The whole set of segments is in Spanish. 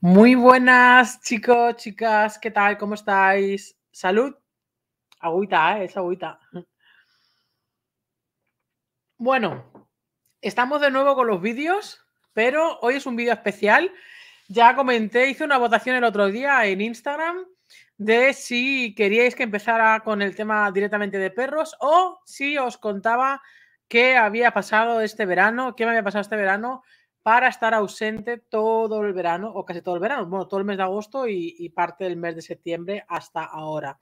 Muy buenas, chicos, chicas, ¿qué tal? ¿Cómo estáis? Salud. Agüita, ¿eh? Es agüita. Bueno, estamos de nuevo con los vídeos, pero hoy es un vídeo especial. Ya comenté, hice una votación el otro día en Instagram de si queríais que empezara con el tema directamente de perros o si os contaba qué había pasado este verano, qué me había pasado este verano para estar ausente todo el verano, o casi todo el verano, bueno, todo el mes de agosto y, parte del mes de septiembre hasta ahora.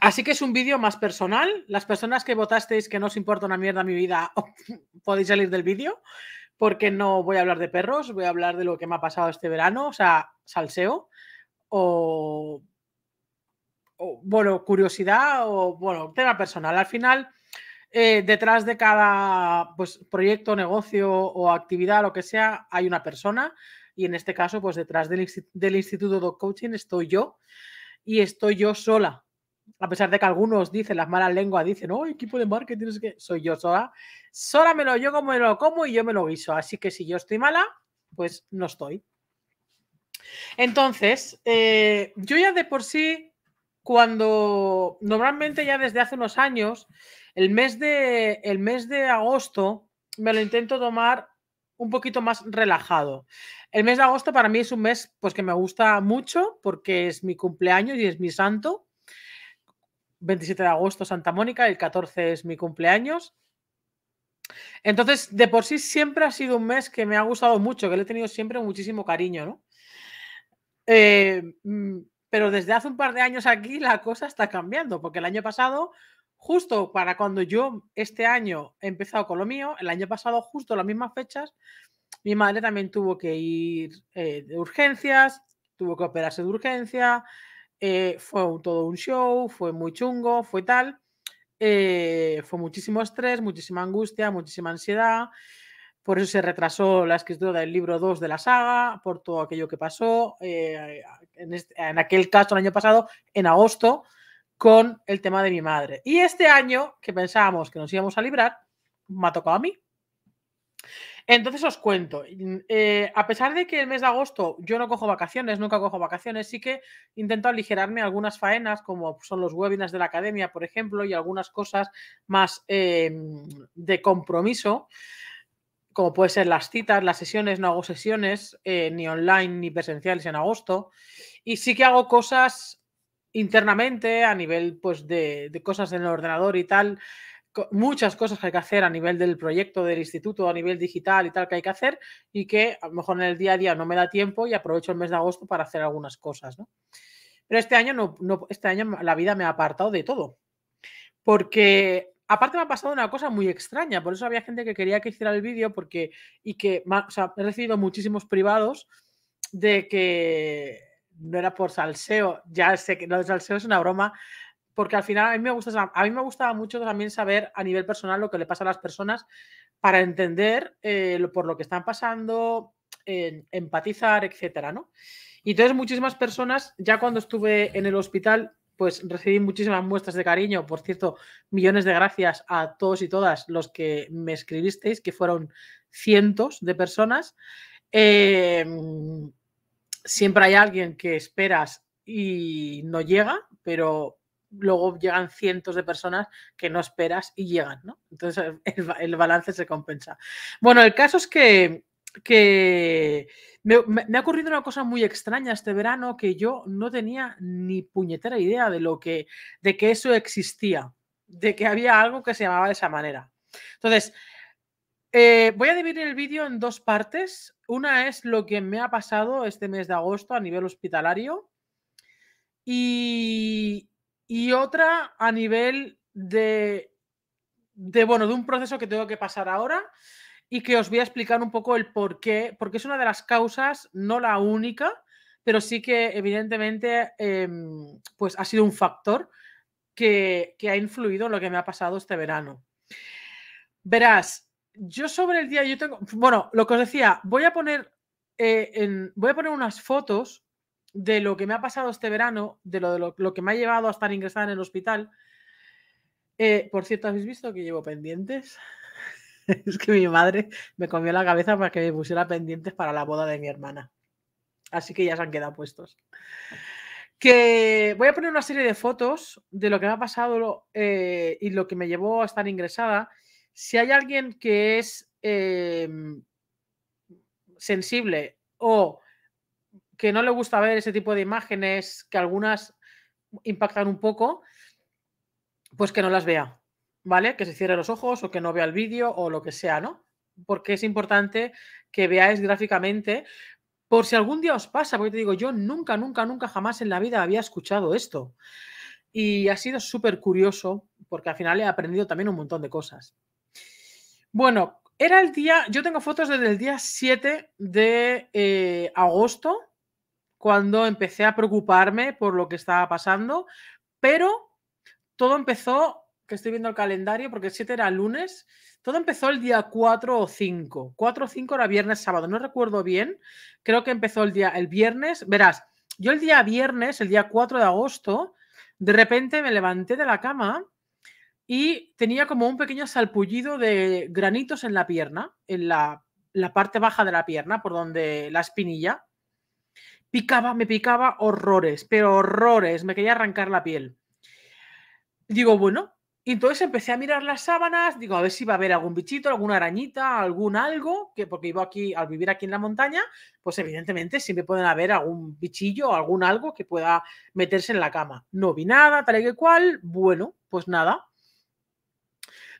Así que es un vídeo más personal. Las personas que votasteis que no os importa una mierda mi vida, podéis salir del vídeo, porque no voy a hablar de perros, voy a hablar de lo que me ha pasado este verano, o sea, salseo, o, o bueno, curiosidad, o bueno, tema personal. Al final, eh, detrás de cada pues, proyecto, negocio o actividad, lo que sea, hay una persona. Y en este caso, pues detrás del, del Instituto de Coaching estoy yo y estoy yo sola. A pesar de que algunos dicen, las malas lenguas dicen, oh, equipo de marketing, es que soy yo sola. Sola me lo yo como me lo como y yo me lo guiso. Así que si yo estoy mala, pues no estoy. Entonces, eh, yo ya de por sí, cuando normalmente ya desde hace unos años, el mes de, el mes de agosto me lo intento tomar un poquito más relajado. El mes de agosto para mí es un mes pues, que me gusta mucho porque es mi cumpleaños y es mi santo. 27 de agosto Santa Mónica, el 14 es mi cumpleaños. Entonces, de por sí siempre ha sido un mes que me ha gustado mucho, que le he tenido siempre muchísimo cariño, eh, mm, pero desde hace un par de años aquí la cosa está cambiando, porque el año pasado justo para cuando yo este año he empezado con lo mío, el año pasado justo las mismas fechas, mi madre también tuvo que ir eh, de urgencias, tuvo que operarse de urgencia, eh, fue todo un show, fue muy chungo, fue tal, eh, fue muchísimo estrés, muchísima angustia, muchísima ansiedad, por eso se retrasó la escritura del libro 2 de la saga, por todo aquello que pasó, este, en aquel caso el año pasado, en agosto, con el tema de mi madre. Y este año, que pensábamos que nos íbamos a librar, me ha tocado a mí. Entonces os cuento, eh, a pesar de que el mes de agosto yo no cojo vacaciones, nunca cojo vacaciones, sí que intento aligerarme algunas faenas, como son los webinars de la academia, por ejemplo, y algunas cosas más em, de compromiso, como puede ser las citas, las sesiones, no hago sesiones, eh, ni online ni presenciales en agosto, y sí que hago cosas internamente, a nivel pues, de, cosas en el ordenador y tal, muchas cosas que hay que hacer a nivel del proyecto del instituto, a nivel digital y tal que hay que hacer y que a lo mejor en el día a día no me da tiempo y aprovecho el mes de agosto para hacer algunas cosas, ¿no? Pero este año no, no este año la vida me ha apartado de todo. Porque aparte me ha pasado una cosa muy extraña, por eso había gente que quería que hiciera el vídeo porque y que he recibido muchísimos privados de que no era por salseo, ya sé que no de salseo es una broma, porque al final a mí me gusta, a mí me gustaba mucho también saber a nivel personal lo que le pasa a las personas para entender eh, por lo que están pasando, empatizar, etcétera, ¿no? Y entonces muchísimas personas, ya cuando estuve en el hospital, pues recibí muchísimas muestras de cariño. Por cierto, millones de gracias a todos y todas los que me escribisteis, que fueron cientos de personas. Eh, siempre hay alguien que esperas y no llega, pero luego llegan cientos de personas que no esperas y llegan, ¿no? Entonces el, balance se compensa. Bueno, el caso es que, me, me, ha ocurrido una cosa muy extraña este verano que yo no tenía ni puñetera idea de lo que, de que eso existía, de que había algo que se llamaba de esa manera. Entonces, eh, voy a dividir el vídeo en dos partes. Una es lo que me ha pasado este mes de agosto a nivel hospitalario y, otra a nivel de, bueno, de un proceso que tengo que pasar ahora y que os voy a explicar un poco el por qué, porque es una de las causas, no la única, pero sí que evidentemente em, pues ha sido un factor que, que, ha influido en lo que me ha pasado este verano. Verás, yo sobre el día, yo tengo, bueno, lo que os decía, voy a poner, eh, en, voy a poner unas fotos de lo que me ha pasado este verano, de lo, de lo, que me ha llevado a estar ingresada en el hospital. Eh, por cierto, ¿habéis visto que llevo pendientes? es que mi madre me comió la cabeza para que me pusiera pendientes para la boda de mi hermana. Así que ya se han quedado puestos. Que voy a poner una serie de fotos de lo que me ha pasado eh, y lo que me llevó a estar ingresada si hay alguien que es em, sensible o que no le gusta ver ese tipo de imágenes, que algunas impactan un poco, pues que no las vea, ¿vale? Que se cierre los ojos o que no vea el vídeo o lo que sea, ¿no? Porque es importante que veáis gráficamente. Por si algún día os pasa, porque te digo, yo nunca, nunca, nunca jamás en la vida había escuchado esto. Y ha sido súper curioso, porque al final he aprendido también un montón de cosas. Bueno, era el día, yo tengo fotos desde el día 7 de eh, agosto, cuando empecé a preocuparme por lo que estaba pasando, pero todo empezó, que estoy viendo el calendario, porque el 7 era lunes, todo empezó el día 4 o 5. 4 o 5 era viernes, sábado, no recuerdo bien, creo que empezó el día, el viernes, verás, yo el día viernes, el día 4 de agosto, de repente me levanté de la cama y tenía como un pequeño salpullido de granitos en la pierna, en la, parte baja de la pierna, por donde la espinilla. Picaba, me picaba horrores, pero horrores, me quería arrancar la piel. Digo, bueno, y entonces empecé a mirar las sábanas, digo, a ver si va a haber algún bichito, alguna arañita, algún algo, que porque iba aquí, al vivir aquí en la montaña, pues evidentemente siempre pueden haber algún bichillo, o algún algo que pueda meterse en la cama. No vi nada, tal y cual, bueno, pues nada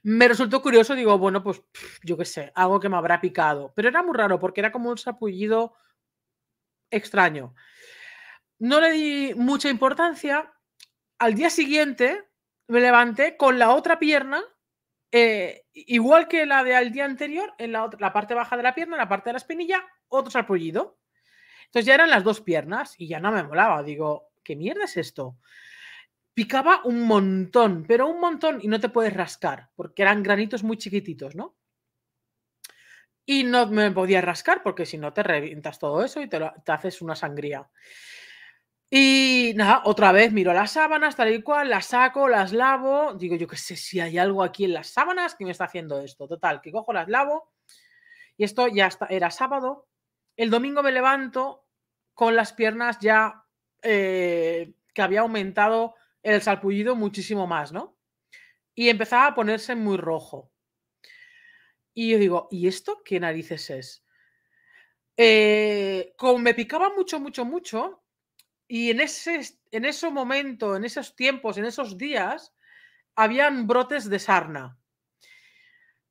me resultó curioso, digo, bueno, pues yo qué sé, algo que me habrá picado. Pero era muy raro porque era como un sapullido extraño. No le di mucha importancia. Al día siguiente me levanté con la otra pierna, eh, igual que la del día anterior, en la, otra, la parte baja de la pierna, en la parte de la espinilla, otro sapullido. Entonces ya eran las dos piernas y ya no me molaba. Digo, ¿qué mierda es esto? picaba un montón, pero un montón y no te puedes rascar, porque eran granitos muy chiquititos, ¿no? Y no me podía rascar porque si no te revientas todo eso y te, haces una sangría. Y nada, otra vez miro las sábanas, tal y cual, las saco, las lavo. Digo, yo qué sé si hay algo aquí en las sábanas que me está haciendo esto. Total, que cojo, las lavo. Y esto ya está, era sábado. El domingo me levanto con las piernas ya eh, que había aumentado el salpullido muchísimo más, ¿no? Y empezaba a ponerse muy rojo. Y yo digo, ¿y esto qué narices es? Eh, como me picaba mucho, mucho, mucho, y en ese, en ese momento, en esos tiempos, en esos días, habían brotes de sarna.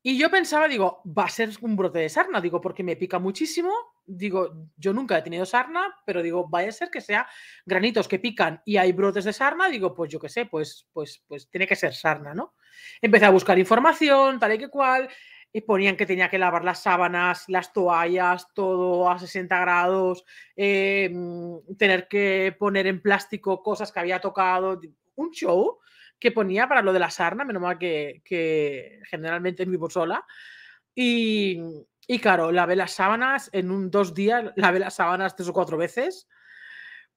Y yo pensaba, digo, va a ser un brote de sarna, digo, porque me pica muchísimo digo, yo nunca he tenido sarna, pero digo, vaya a ser que sea granitos que pican y hay brotes de sarna, digo, pues yo qué sé, pues, pues, pues tiene que ser sarna, ¿no? Empecé a buscar información, tal y que cual, y ponían que tenía que lavar las sábanas, las toallas, todo a 60 grados, eh, tener que poner en plástico cosas que había tocado, un show que ponía para lo de la sarna, menos mal que, que generalmente vivo sola. Y, y claro, lavé las sábanas en un dos días, lavé las sábanas tres o cuatro veces,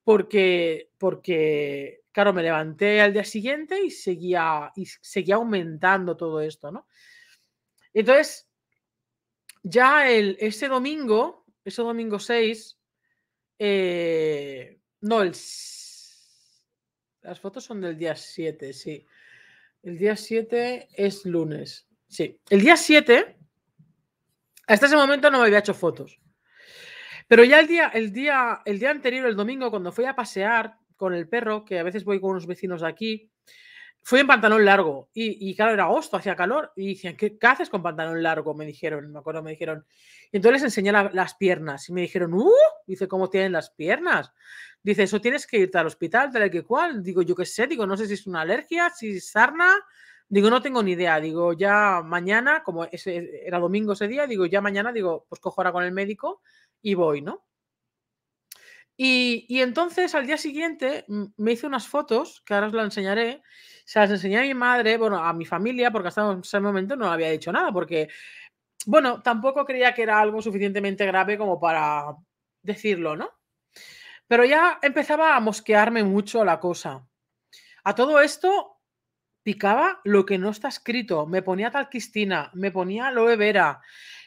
porque, porque claro, me levanté al día siguiente y seguía, y seguía aumentando todo esto, ¿no? Entonces, ya el, ese domingo, ese domingo 6, eh, no, el, las fotos son del día 7, sí. El día 7 es lunes, sí. El día 7 hasta ese momento no me había hecho fotos. Pero ya el día, el día, el día anterior, el domingo, cuando fui a pasear con el perro, que a veces voy con unos vecinos de aquí, fui en pantalón largo. Y, claro, era agosto, hacía calor. Y decían, ¿qué, haces con pantalón largo? Me dijeron, me acuerdo, me dijeron. Y entonces les enseñé las piernas. Y me dijeron, ¡uh! Dice, ¿cómo tienen las piernas? Dice, eso tienes que irte al hospital, tal que cual. Digo, yo qué sé, digo, no sé si es una alergia, si es sarna, Digo, no tengo ni idea. Digo, ya mañana, como ese, era domingo ese día, digo, ya mañana, digo, pues cojo ahora con el médico y voy, ¿no? Y, entonces al día siguiente me hice unas fotos, que ahora os las enseñaré, se las enseñé a mi madre, bueno, a mi familia, porque hasta ese momento no había dicho nada, porque, bueno, tampoco creía que era algo suficientemente grave como para decirlo, ¿no? Pero ya empezaba a mosquearme mucho la cosa. A todo esto, picaba lo que no está escrito, me ponía talquistina, me ponía aloe vera,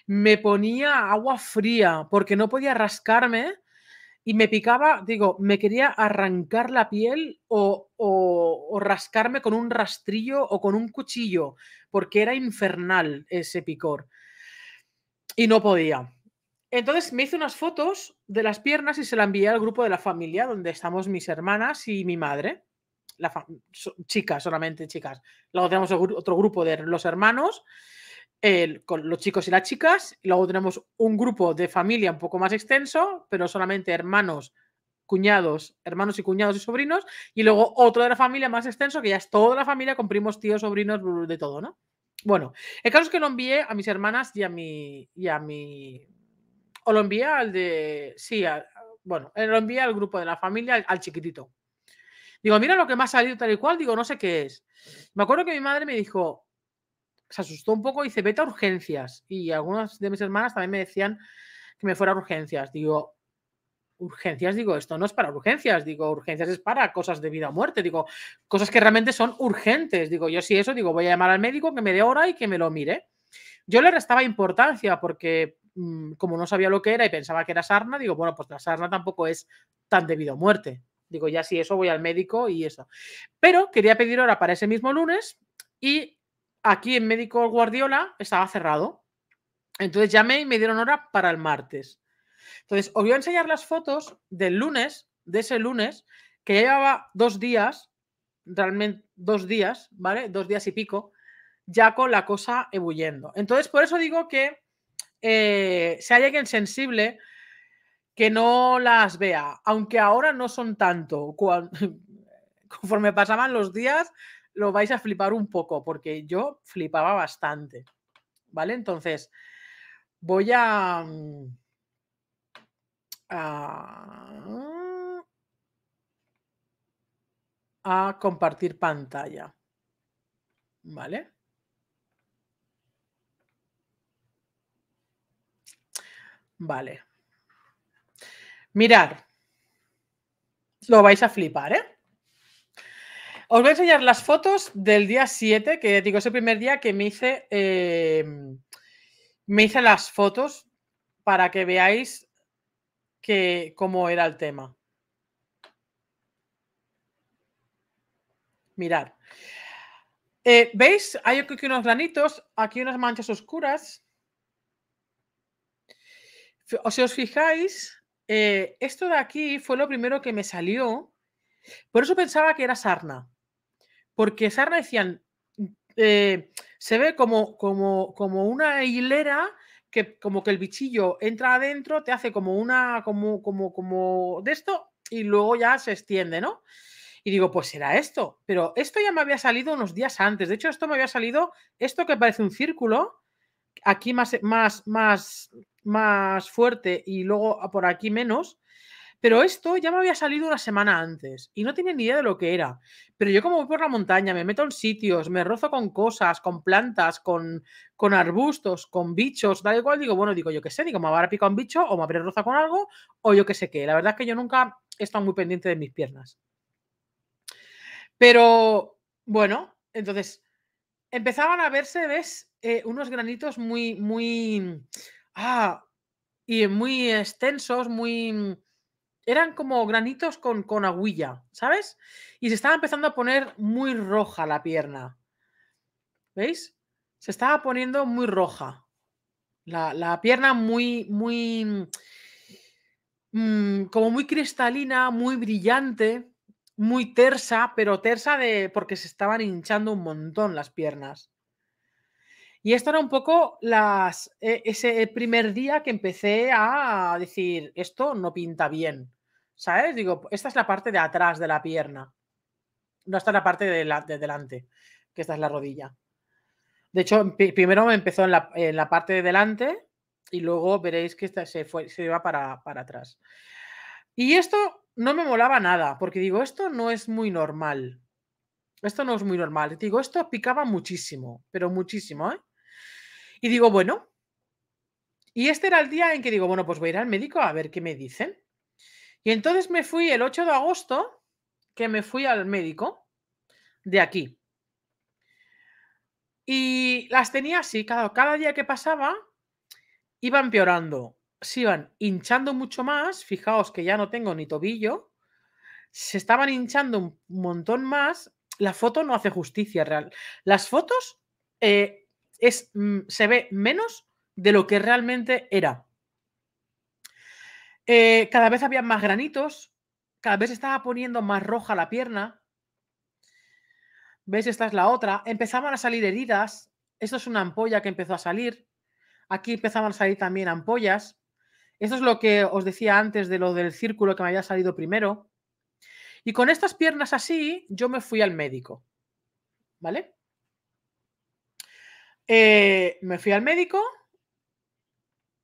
me ponía agua fría porque no podía rascarme y me picaba, digo, me quería arrancar la piel o, o rascarme con un rastrillo o con un cuchillo porque era infernal ese picor y no podía. Entonces me hice unas fotos de las piernas y se la envié al grupo de la familia donde estamos mis hermanas y mi madre chicas, solamente chicas. Luego tenemos otro grupo de los hermanos, con los chicos y las chicas. luego tenemos un grupo de familia un poco más extenso, pero solamente hermanos, cuñados, hermanos y cuñados y sobrinos. Y luego otro de la familia más extenso, que ya es toda la familia con primos, tíos, sobrinos, de todo, ¿no? Bueno, el caso es que lo envié a mis hermanas y a mi. Y a mi o lo envié al de. Sí, a, bueno, eh, lo envié al grupo de la familia, al chiquitito. Digo, mira lo que me ha salido tal y cual, digo, no sé qué es. Me acuerdo que mi madre me dijo, se asustó un poco y dice, vete a urgencias. Y algunas de mis hermanas también me decían que me fuera a urgencias. Digo, urgencias, digo, esto no es para urgencias, digo, urgencias es para cosas de vida o muerte, digo, cosas que realmente son urgentes. Digo, yo sí eso, digo, voy a llamar al médico que me dé hora y que me lo mire. Yo le restaba importancia porque mm, como no sabía lo que era y pensaba que era sarna, digo, bueno, pues la sarna tampoco es tan debido a muerte. Digo, ya si eso voy al médico y eso. Pero quería pedir hora para ese mismo lunes y aquí en Médico Guardiola estaba cerrado. Entonces llamé y me dieron hora para el martes. Entonces, os voy a enseñar las fotos del lunes, de ese lunes, que ya llevaba dos días, realmente dos días, ¿vale? Dos días y pico, ya con la cosa ebulliendo. Entonces, por eso digo que eh, se si hay alguien sensible, que no las vea, aunque ahora no son tanto. conforme pasaban los días, lo vais a flipar un poco, porque yo flipaba bastante. ¿Vale? Entonces, voy a, mm, a compartir pantalla. ¿Vale? Vale. Mirar, lo vais a flipar, ¿eh? Os voy a enseñar las fotos del día 7, que digo, es el primer día que me hice, eh, me hice las fotos para que veáis que, cómo era el tema. Mirad. Eh, ¿Veis? Hay aquí unos granitos, aquí unas manchas oscuras. Si os fijáis, eh, esto de aquí fue lo primero que me salió. Por eso pensaba que era sarna. Porque sarna decían, eh, se ve como, como, como una hilera que como que el bichillo entra adentro, te hace como una, como, como, como de esto y luego ya se extiende, ¿no? Y digo, pues será esto. Pero esto ya me había salido unos días antes. De hecho, esto me había salido, esto que parece un círculo, aquí más, más, más, más fuerte y luego por aquí menos. Pero esto ya me había salido una semana antes y no tenía ni idea de lo que era. Pero yo como voy por la montaña, me meto en sitios, me rozo con cosas, con plantas, con, con arbustos, con bichos, da igual, digo, bueno, digo, yo qué sé, digo, me habrá picado un bicho o me habré rozado con algo o yo qué sé qué. La verdad es que yo nunca he estado muy pendiente de mis piernas. Pero bueno, entonces empezaban a verse, ves, eh, unos granitos muy, muy Ah, y muy extensos, muy... Mm, eran como granitos con, con aguilla, ¿sabes? Y se estaba empezando a poner muy roja la pierna. ¿Veis? Se estaba poniendo muy roja. La, pierna muy, muy... Mm, mm, como muy cristalina, muy brillante, muy tersa, pero tersa de porque se estaban hinchando un montón las piernas. Y esto era un poco las, e, ese primer día que empecé a decir, esto no pinta bien, ¿sabes? Digo, esta es la parte de atrás de la pierna, no está la parte de, la, delante, que esta es la rodilla. De hecho, primero me empezó en la, parte de delante y luego veréis que esta se, fue, se iba para atrás. Y esto no me molaba nada, porque digo, esto no es muy normal. Esto no es muy normal. Digo, esto picaba muchísimo, pero muchísimo, ¿eh? Y digo, bueno, y este era el día en que digo, bueno, pues voy a ir al médico a ver qué me dicen. Y entonces me fui el 8 de agosto, que me fui al médico de aquí. Y las tenía así, cada, cada día que pasaba iban peorando. se iban hinchando mucho más, fijaos que ya no tengo ni tobillo, se estaban hinchando un montón más, la foto no hace justicia real. Las fotos eh, Mm, se ve menos de lo que realmente era. Eh, cada vez había más granitos, cada vez estaba poniendo más roja la pierna. ¿Veis? Esta es la otra. Empezaban a salir heridas. Esto es una ampolla que empezó a salir. Aquí empezaban a salir también ampollas. Esto es lo que os decía antes de lo del círculo que me había salido primero. Y con estas piernas así, yo me fui al médico. ¿Vale? Eh, me fui al médico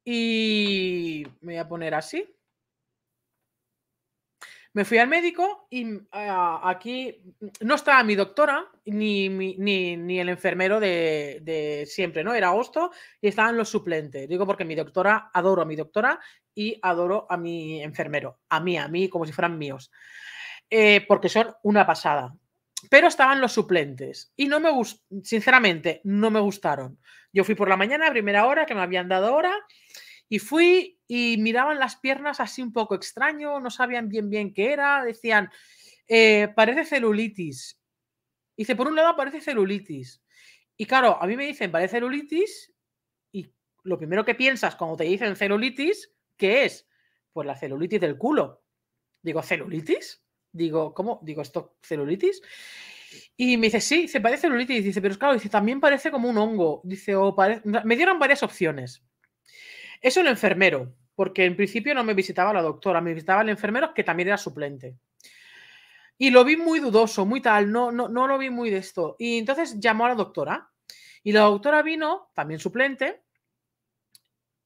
y me voy a poner así. Me fui al médico y mm, aquí mm, no estaba mi doctora ni, ni, el enfermero de, siempre, ¿no? Era agosto y estaban los suplentes. Digo porque mi doctora, adoro a mi doctora y adoro a mi enfermero, a mí, a mí, como si fueran míos. Eh, porque son una pasada. Pero estaban los suplentes y no me gustaron, sinceramente, no me gustaron. Yo fui por la mañana, a primera hora, que me habían dado hora, y fui y miraban las piernas así un poco extraño, no sabían bien bien qué era, decían, eh, parece celulitis. Dice, por un lado parece celulitis. Y claro, a mí me dicen, parece celulitis, y lo primero que piensas cuando te dicen celulitis, ¿qué es? Pues la celulitis del culo. Digo, ¿celulitis? Digo, ¿cómo? Digo, ¿esto celulitis? Y me dice, sí, se parece celulitis. Dice, pero es claro, dice, también parece como un hongo. Dice, o parece... Me dieron varias opciones. Es un enfermero, porque en principio no me visitaba la doctora, me visitaba el enfermero que también era suplente. Y lo vi muy dudoso, muy tal, no, no, lo vi muy de esto. Y entonces llamó a la doctora. Y la doctora vino, también suplente,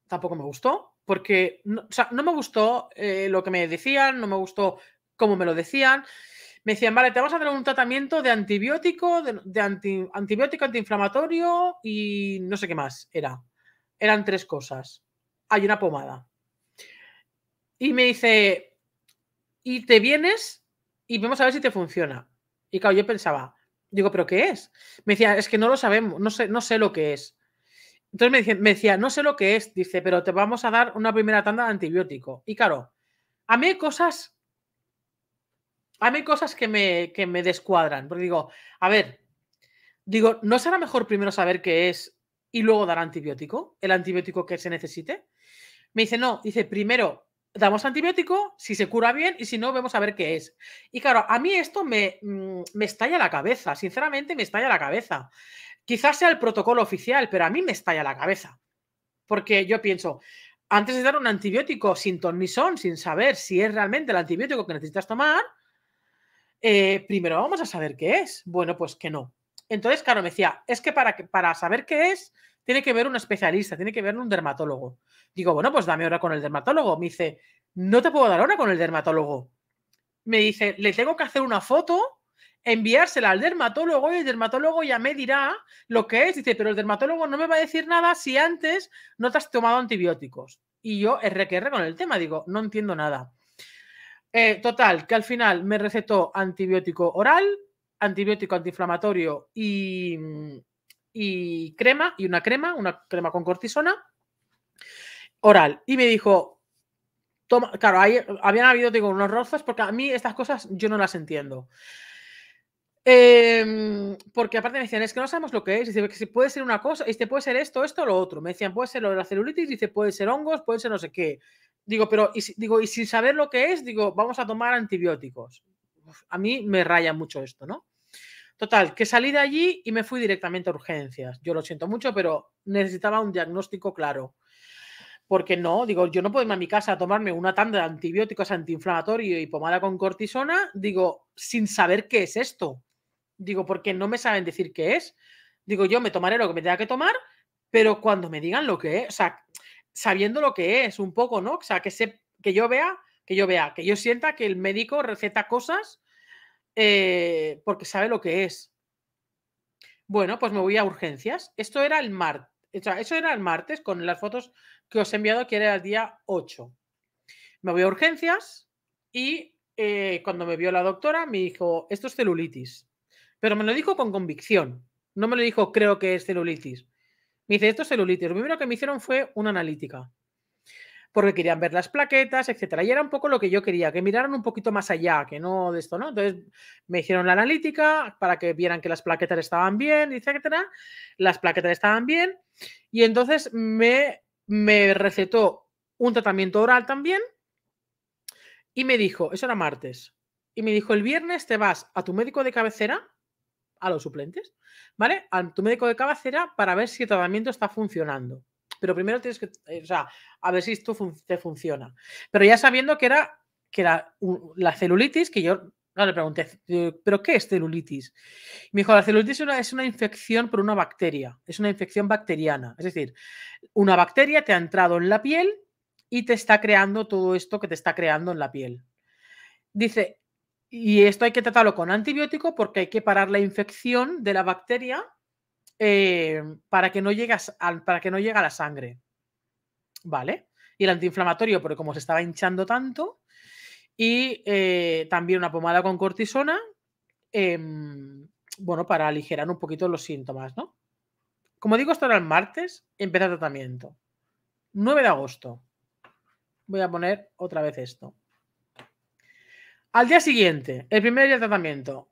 tampoco me gustó, porque no, me gustó eh, lo que me decían, no me gustó como me lo decían, me decían, vale, te vamos a dar un tratamiento de antibiótico, de, antibiótico antiinflamatorio y no sé qué más era. Eran tres cosas. Hay una pomada. Y me dice, y te vienes y vamos a ver si te funciona. Y claro, yo pensaba, digo, ¿pero qué es? Me decía, es que no lo sabemos, no sé, no sé lo que es. Entonces me decía, me decía, no sé lo que es, dice, pero te vamos a dar una primera tanda de antibiótico. Y claro, a mí hay cosas a mí hay cosas que me, descuadran, porque digo, a ver, digo, ¿no será mejor primero saber qué es y luego dar antibiótico, el antibiótico que se necesite? Me dice, no, dice, primero damos antibiótico, si se cura bien y si no, vemos a ver qué es. Y claro, a mí esto me, mm, estalla la cabeza, sinceramente me estalla la cabeza. Quizás sea el protocolo oficial, pero a mí me estalla la cabeza. Porque yo pienso, antes de dar un antibiótico sin ton sin saber si es realmente el antibiótico que necesitas tomar, eh, primero vamos a saber qué es. Bueno, pues que no. Entonces, claro, me decía, es que para, para saber qué es, tiene que ver un especialista, tiene que ver un dermatólogo. Digo, bueno, pues dame hora con el dermatólogo. Me dice, no te puedo dar hora con el dermatólogo. Me dice, le tengo que hacer una foto, enviársela al dermatólogo y el dermatólogo ya me dirá lo que es. Dice, pero el dermatólogo no me va a decir nada si antes no te has tomado antibióticos. Y yo RQR con el tema, digo, no entiendo nada. Eh, total, que al final me recetó antibiótico oral, antibiótico antiinflamatorio mm, y, crema, y una crema, una crema con cortisona oral. Y me dijo, toma, claro, habían habido, digo, unos rozos, porque a mí estas cosas yo no las entiendo. Em, porque aparte me decían, es que no sabemos lo que es. Dice, que puede ser una cosa, puede ser esto, esto, o lo otro. Me decían, puede ser lo de la celulitis, dice, puede ser hongos, puede ser no sé qué. Digo, pero, y, digo, y sin saber lo que es, digo, vamos a tomar antibióticos. a mí me raya mucho esto, ¿no? Total, que salí de allí y me fui directamente a urgencias. Yo lo siento mucho, pero necesitaba un diagnóstico claro. Porque no, digo, yo no puedo irme a mi casa a tomarme una tanda de antibióticos antiinflamatorio y pomada con cortisona, digo, sin saber qué es esto. Digo, porque no me saben decir qué es. Digo, yo me tomaré lo que me tenga que tomar, pero cuando me digan lo que es, o sea, sabiendo lo que es, un poco, ¿no? O sea, que, se, que yo vea, que yo vea, que yo sienta que el médico receta cosas eh, porque sabe lo que es. Bueno, pues me voy a urgencias. Esto era el martes. era el martes con las fotos que os he enviado, que era el día 8. Me voy a urgencias y eh, cuando me vio la doctora me dijo, esto es celulitis. Pero me lo dijo con convicción. No me lo dijo, creo que es celulitis. Me dice, esto es celulitis. Lo primero que me hicieron fue una analítica. Porque querían ver las plaquetas, etcétera. Y era un poco lo que yo quería, que miraran un poquito más allá, que no de esto, ¿no? Entonces me hicieron la analítica para que vieran que las plaquetas estaban bien, etcétera. Las plaquetas estaban bien. Y entonces me, me recetó un tratamiento oral también. Y me dijo, eso era martes. Y me dijo, el viernes te vas a tu médico de cabecera a los suplentes, ¿vale? A tu médico de cabecera para ver si el tratamiento está funcionando. Pero primero tienes que, eh, o sea, a ver si esto te funciona. Pero ya sabiendo que era, que la celulitis, que yo le pregunté, eh, ¿pero qué es celulitis? Me dijo, la celulitis es una, es una, infección por una bacteria, es una infección bacteriana. Es decir, una bacteria te ha entrado en la piel y te está creando todo esto que te está creando en la piel. Dice, y esto hay que tratarlo con antibiótico porque hay que parar la infección de la bacteria eh, para, que no para que no llegue a la sangre. ¿Vale? Y el antiinflamatorio, porque como se estaba hinchando tanto, y eh, también una pomada con cortisona, em, bueno, para aligerar un poquito los síntomas, ¿no? Como digo, esto era el martes, empieza el tratamiento. 9 de agosto. Voy a poner otra vez esto. Al día siguiente, el primer día de tratamiento.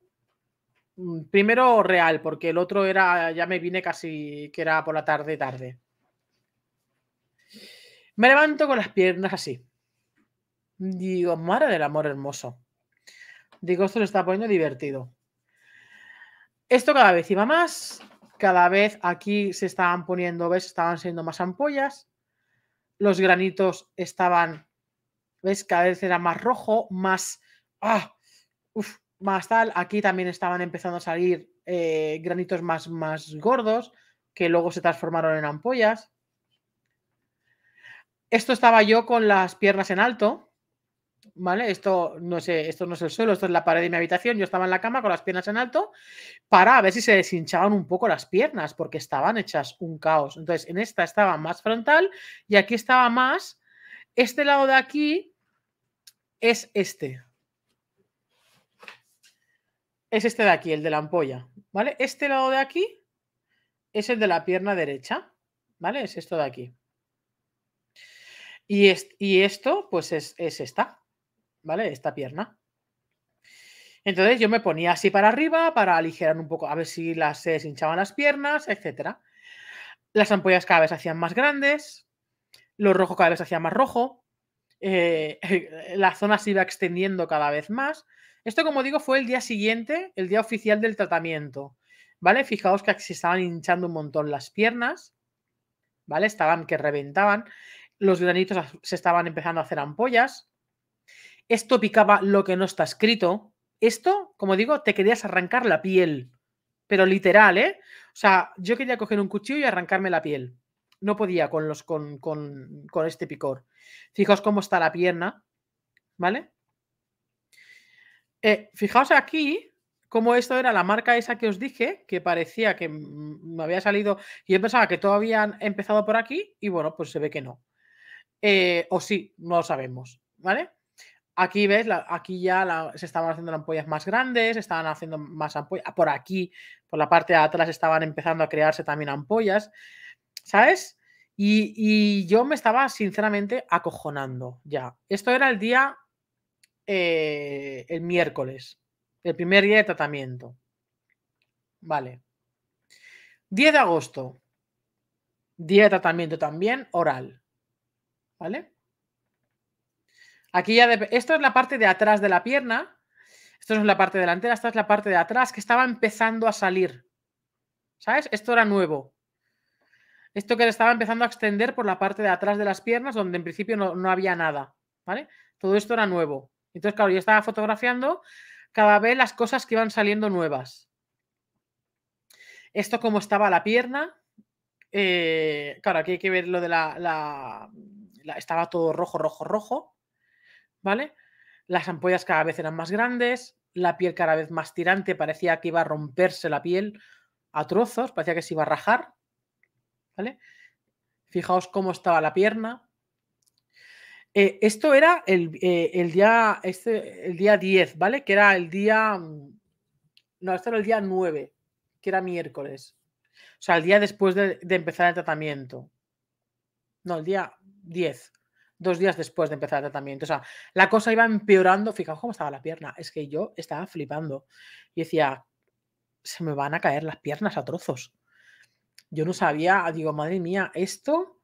Mm, primero real, porque el otro era, ya me vine casi que era por la tarde, tarde. Me levanto con las piernas así. Digo, madre del amor hermoso. Digo, esto se está poniendo divertido. Esto cada vez iba más. Cada vez aquí se estaban poniendo, ves, estaban siendo más ampollas. Los granitos estaban, ves, cada vez era más rojo, más ¡Ah! más tal. Aquí también estaban empezando a salir eh, granitos más, más gordos que luego se transformaron en ampollas. Esto estaba yo con las piernas en alto, ¿vale? Esto no, es, esto no es el suelo, esto es la pared de mi habitación. Yo estaba en la cama con las piernas en alto para ver si se deshinchaban un poco las piernas, porque estaban hechas un caos. Entonces, en esta estaba más frontal y aquí estaba más. Este lado de aquí es este, es este de aquí, el de la ampolla, ¿vale? Este lado de aquí es el de la pierna derecha, ¿vale? Es esto de aquí. Y, y esto, pues es, esta, ¿vale? Esta pierna. Entonces yo me ponía así para arriba para aligerar un poco, a ver si las se hinchaban las piernas, etc. Las ampollas cada vez se hacían más grandes, lo rojo cada vez se hacía más rojo, eh, la zona se iba extendiendo cada vez más, esto, como digo, fue el día siguiente, el día oficial del tratamiento. ¿Vale? Fijaos que se estaban hinchando un montón las piernas, ¿vale? Estaban que reventaban, los granitos se estaban empezando a hacer ampollas, esto picaba lo que no está escrito, esto, como digo, te querías arrancar la piel, pero literal, ¿eh? O sea, yo quería coger un cuchillo y arrancarme la piel. No podía con, los, con, con, con este picor. Fijaos cómo está la pierna, ¿vale? Eh, fijaos aquí cómo esto era la marca esa que os dije, que parecía que me había salido y yo pensaba que todo habían empezado por aquí y bueno, pues se ve que no. Eh, o sí, no lo sabemos, ¿vale? Aquí ves, aquí ya se estaban haciendo ampollas más grandes, estaban haciendo más ampollas. Ah, por aquí, por la parte de atrás, estaban empezando a crearse también ampollas, ¿sabes? y yo me estaba sinceramente acojonando ya. Esto era el día eh, el miércoles, el primer día de tratamiento. Vale. 10 de agosto, día de tratamiento también oral. ¿Vale? Aquí ya, esto es la parte de atrás de la pierna, esto es la parte delantera, esta es la parte de atrás que estaba empezando a salir. ¿Sabes? Esto era nuevo. Esto que le estaba empezando a extender por la parte de atrás de las piernas, donde en principio no, no había nada. ¿Vale? Todo esto era nuevo. Entonces, claro, yo estaba fotografiando cada vez las cosas que iban saliendo nuevas. Esto como estaba la pierna. Eh, claro, aquí hay que ver lo de la, la, Estaba todo rojo, rojo, rojo. ¿Vale? Las ampollas cada vez eran más grandes. La piel cada vez más tirante. Parecía que iba a romperse la piel a trozos. Parecía que se iba a rajar. ¿Vale? Fijaos cómo estaba la pierna. Eh, esto era eh, el, día, este, el día 10, ¿vale? Que era el día... Mm, no, esto era el día 9, que era miércoles. O sea, el día después de, de empezar el tratamiento. No, el día 10 dos días después de empezar el tratamiento. O sea, la cosa iba empeorando. Fijaos cómo estaba la pierna. Es que yo estaba flipando. Y decía, se me van a caer las piernas a trozos. Yo no sabía, digo, madre mía, esto,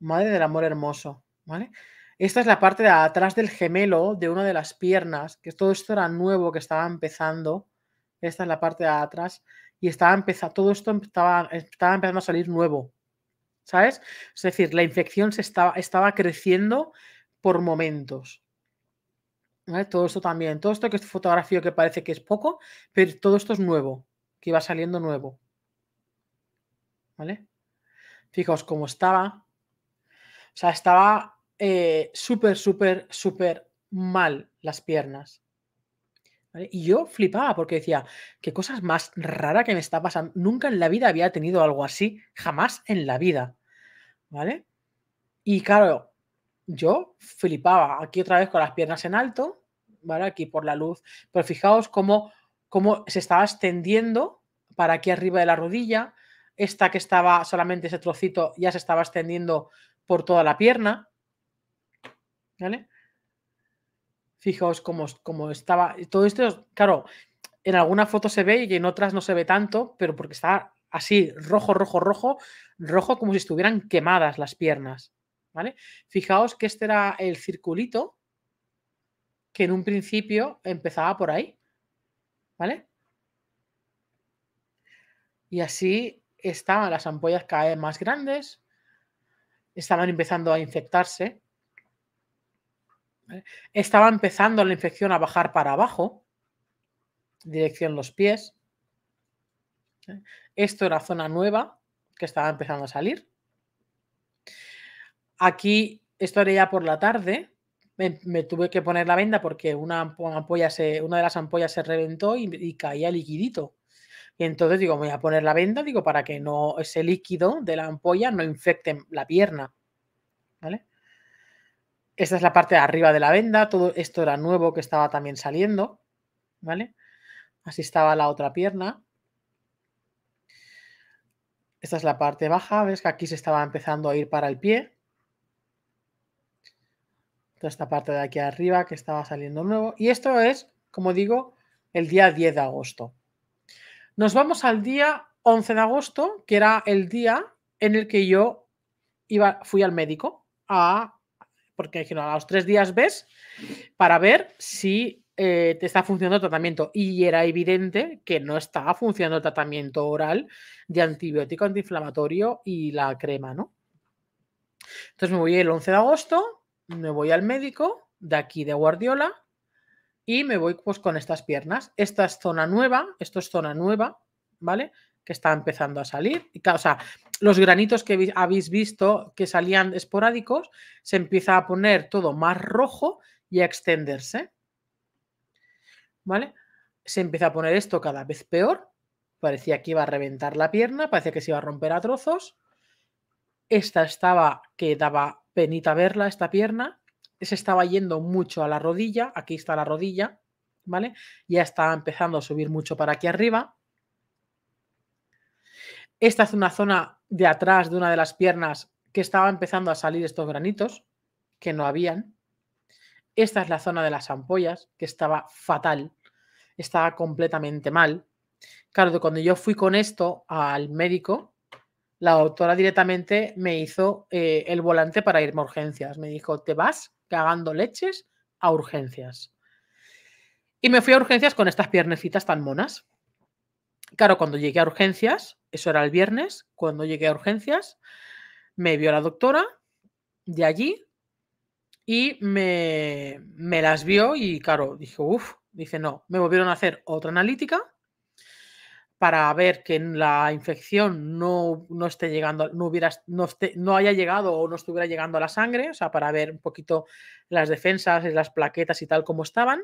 madre del amor hermoso, ¿vale? Esta es la parte de atrás del gemelo de una de las piernas, que todo esto era nuevo, que estaba empezando. Esta es la parte de atrás y estaba empezando, todo esto estaba, estaba empezando a salir nuevo, ¿sabes? Es decir, la infección se estaba, estaba creciendo por momentos. Todo esto también, todo esto que es fotografía que parece que es poco, pero todo esto es nuevo, que iba saliendo nuevo. ¿Vale? Fijaos cómo estaba. O sea, estaba eh, súper, súper, súper mal las piernas. Y yo flipaba porque decía, qué cosas más rara que me está pasando. Nunca en la vida había tenido algo así, jamás en la vida. ¿Vale? Y claro, yo flipaba aquí otra vez con las piernas en alto, ¿vale? Aquí por la luz. Pero fijaos cómo, cómo se estaba extendiendo para aquí arriba de la rodilla. Esta que estaba solamente ese trocito ya se estaba extendiendo por toda la pierna. ¿Vale? Fijaos cómo, estaba. Todo esto, claro, en alguna foto se ve y en otras no se ve tanto, pero porque está así, rojo, rojo, rojo, rojo, como si estuvieran quemadas las piernas. ¿Vale? Fijaos que este era el circulito que en un principio empezaba por ahí. ¿Vale? Y así estaban las ampollas cada vez más grandes, estaban empezando a infectarse. Estaba empezando la infección a bajar para abajo, dirección los pies. Esto era zona nueva que estaba empezando a salir. Aquí, esto era ya por la tarde. Me, tuve que poner la venda porque una, ampolla una de las ampollas se reventó y, caía liquidito. Y entonces digo, voy a poner la venda, digo, para que no ese líquido de la ampolla no infecte la pierna. ¿Vale? Esta es la parte de arriba de la venda. Todo esto era nuevo que estaba también saliendo. ¿Vale? Así estaba la otra pierna. Esta es la parte baja. Ves que aquí se estaba empezando a ir para el pie. Toda esta parte de aquí arriba que estaba saliendo nuevo. Y esto es, como digo, el día 10 de agosto. Nos vamos al día 11 de agosto, que era el día en el que yo iba, fui al médico a porque a los tres días ves para ver si eh, te está funcionando el tratamiento. Y era evidente que no estaba funcionando el tratamiento oral de antibiótico antiinflamatorio y la crema, ¿no? Entonces me voy el 11 de agosto, me voy al médico de aquí de Guardiola y me voy pues con estas piernas. Esta es zona nueva, esto es zona nueva, ¿vale? que está empezando a salir. Y, o sea, los granitos que habéis visto que salían esporádicos, se empieza a poner todo más rojo y a extenderse. ¿Vale? Se empieza a poner esto cada vez peor. Parecía que iba a reventar la pierna, parecía que se iba a romper a trozos. Esta estaba que daba penita verla, esta pierna. Se estaba yendo mucho a la rodilla. Aquí está la rodilla, ¿vale? Ya estaba empezando a subir mucho para aquí arriba. Esta es una zona de atrás de una de las piernas que estaba empezando a salir estos granitos, que no habían. Esta es la zona de las ampollas, que estaba fatal, estaba completamente mal. Claro, cuando yo fui con esto al médico, la doctora directamente me hizo eh, el volante para irme a urgencias. Me dijo, te vas cagando leches a urgencias. Y me fui a urgencias con estas piernecitas tan monas. Claro, cuando llegué a urgencias, eso era el viernes, cuando llegué a urgencias, me vio la doctora de allí y me, me las vio y claro, dije, uff, dice, no, me volvieron a hacer otra analítica para ver que la infección no, no esté llegando, no, hubiera, no, no, haya llegado o no estuviera llegando a la sangre, o sea, para ver un poquito las defensas, las plaquetas y tal como estaban.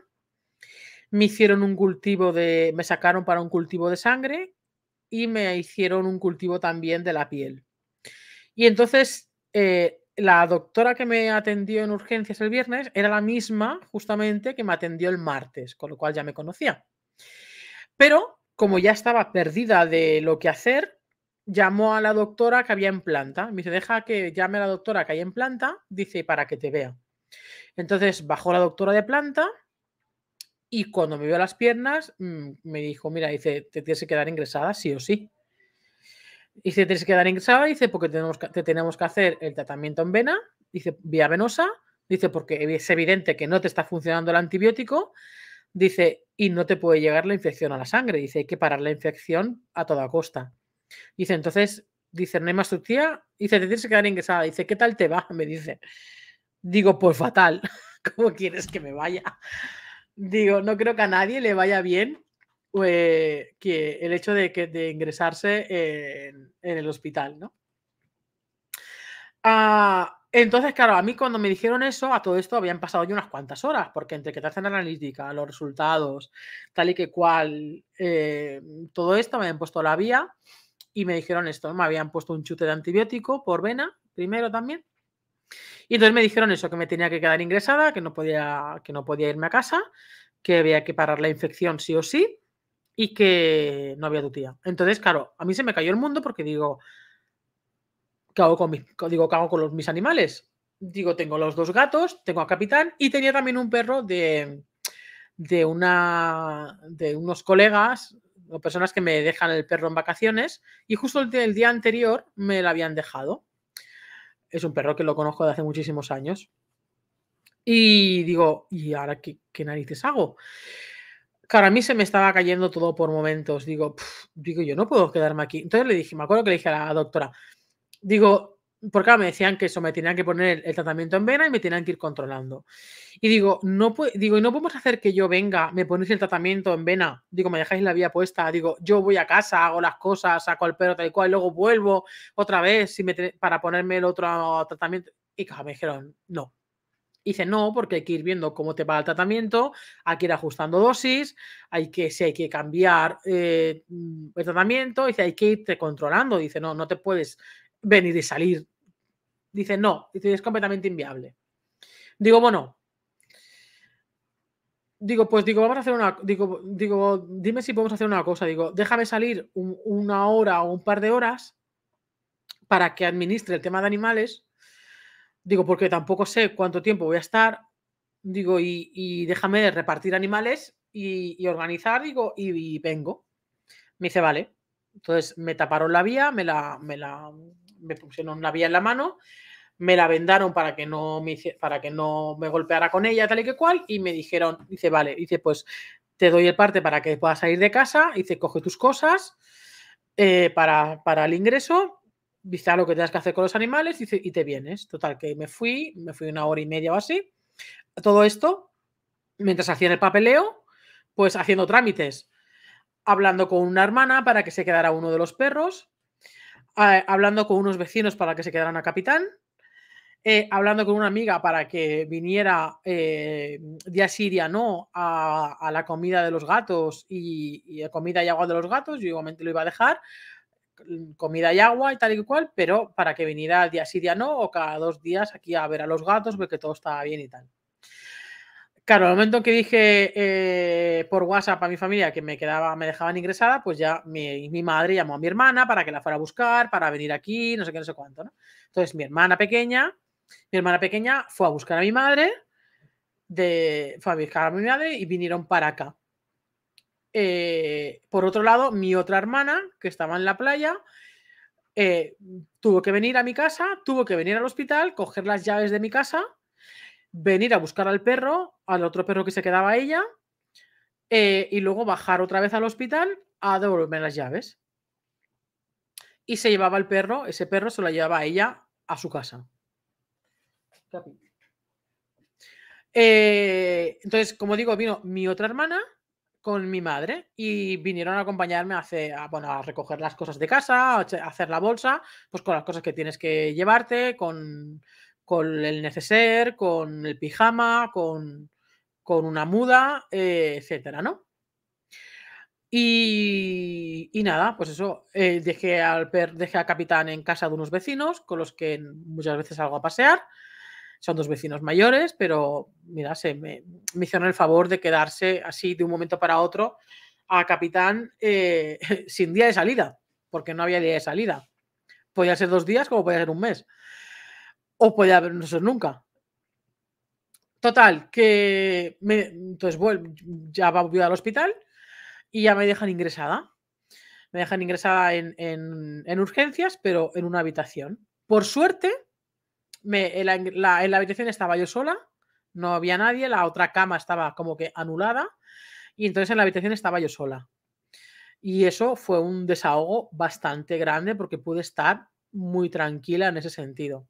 Me hicieron un cultivo de, me sacaron para un cultivo de sangre y me hicieron un cultivo también de la piel. Y entonces eh, la doctora que me atendió en urgencias el viernes era la misma justamente que me atendió el martes, con lo cual ya me conocía. Pero como ya estaba perdida de lo que hacer, llamó a la doctora que había en planta. Me dice, deja que llame a la doctora que hay en planta, dice, para que te vea. Entonces bajó la doctora de planta, y cuando me vio las piernas, mm, me dijo, mira, dice, te tienes que quedar ingresada sí o sí. Dice, te tienes que quedar ingresada, dice, porque tenemos que, te tenemos que hacer el tratamiento en vena, dice, vía venosa, dice, porque es evidente que no te está funcionando el antibiótico, dice, y no te puede llegar la infección a la sangre, dice, hay que parar la infección a toda costa. Dice, entonces, dice, no hay más tía, dice, te tienes que quedar ingresada, dice, ¿qué tal te va? Me dice, digo, pues fatal, ¿cómo quieres que me vaya? digo, no creo que a nadie le vaya bien eh, que el hecho de, que, de ingresarse en, el hospital, ¿no? Ah, entonces, claro, a mí cuando me dijeron eso, a todo esto habían pasado ya unas cuantas horas, porque entre que te hacen analítica, los resultados, tal y que cual, eh, todo esto me habían puesto la vía y me dijeron esto, me habían puesto un chute de antibiótico por vena, primero también, y entonces me dijeron eso, que me tenía que quedar ingresada, que no podía, que no podía irme a casa, que había que parar la infección sí o sí y que no había tu tía. Entonces, claro, a mí se me cayó el mundo porque digo, ¿qué hago con, mis, con mis animales? Digo, tengo los dos gatos, tengo a Capitán y tenía también un perro de, de, una, de unos colegas o personas que me dejan el perro en vacaciones y justo el día anterior me lo habían dejado es un perro que lo conozco de hace muchísimos años. Y digo, ¿y ahora qué, narices hago? Claro, a mí se me estaba cayendo todo por momentos. Digo, digo, yo no puedo quedarme aquí. Entonces le dije, me acuerdo que le dije a la doctora, digo, porque me decían que eso, me tenían que poner el, tratamiento en vena y me tenían que ir controlando. Y digo, no digo, y no podemos hacer que yo venga, me ponéis el tratamiento en vena, digo, me dejáis la vía puesta, digo, yo voy a casa, hago las cosas, saco el perro tal cual, y luego vuelvo otra vez me para ponerme el otro tratamiento. Y me dijeron, no. dice, no, porque hay que ir viendo cómo te va el tratamiento, hay que ir ajustando dosis, hay que, si hay que cambiar eh, el tratamiento, dice, hay que irte controlando. Dice, no, no te puedes venir y salir. Dice, no, dice, es completamente inviable. Digo, bueno. Digo, pues digo, vamos a hacer una. Digo, digo, dime si podemos hacer una cosa. Digo, déjame salir una hora o un par de horas para que administre el tema de animales. Digo, porque tampoco sé cuánto tiempo voy a estar. Digo, y, déjame repartir animales y, organizar, digo, y, vengo. Me dice, vale. Entonces me taparon la vía, me la, me la me pusieron una vía en la mano, me la vendaron para que no me, para que no me golpeara con ella, tal y que cual, y me dijeron, dice, vale, dice, pues te doy el parte para que puedas salir de casa, dice, coge tus cosas eh, para, el ingreso, dice, lo que tengas que hacer con los animales, dice, y te vienes. Total, que me fui, me fui una hora y media o así. Todo esto, mientras hacían el papeleo, pues haciendo trámites, hablando con una hermana para que se quedara uno de los perros, eh, hablando con unos vecinos para que se quedaran a Capitán, eh, hablando con una amiga para que viniera eh, día sí, no a, la comida de los gatos y, comida y agua de los gatos, yo igualmente lo iba a dejar, mm, comida y agua y tal y cual, pero para que viniera día sí, día no o cada dos días aquí a ver a los gatos, ver que todo estaba bien y tal. Claro, el momento que dije eh, por WhatsApp a mi familia que me quedaba, me dejaban ingresada, pues ya mi, madre llamó a mi hermana para que la fuera a buscar, para venir aquí, no sé qué, no sé cuánto, ¿no? Entonces mi hermana pequeña, mi hermana pequeña fue a buscar a mi madre, de, fue a buscar a mi madre y vinieron para acá. Eh, por otro lado, mi otra hermana, que estaba en la playa, eh, tuvo que venir a mi casa, tuvo que venir al hospital, coger las llaves de mi casa venir a buscar al perro, al otro perro que se quedaba ella, eh, y luego bajar otra vez al hospital a devolverme las llaves. Y se llevaba el perro, ese perro se lo llevaba a ella a su casa. Eh, entonces, como digo, vino mi otra hermana con mi madre y vinieron a acompañarme a, hacer, a, bueno, a recoger las cosas de casa, a hacer la bolsa, pues con las cosas que tienes que llevarte, con con el neceser, con el pijama, con, con una muda, eh, etcétera, ¿no? Y, nada, pues eso, eh, dejé, al capitán en casa de unos vecinos con los que muchas veces salgo a pasear. Son dos vecinos mayores, pero mira, se me, hicieron el favor de quedarse así de un momento para otro a capitán eh, sin día de salida, porque no había día de salida. Podía ser dos días como podía ser un mes o podía sé nunca. Total, que me, entonces ya va al hospital y ya me dejan ingresada. Me dejan ingresada en, urgencias, pero en una habitación. Por suerte, en la habitación estaba yo sola, no había nadie, la otra cama estaba como que anulada y entonces en la habitación estaba yo sola. Y eso fue un desahogo bastante grande porque pude estar muy tranquila en ese sentido.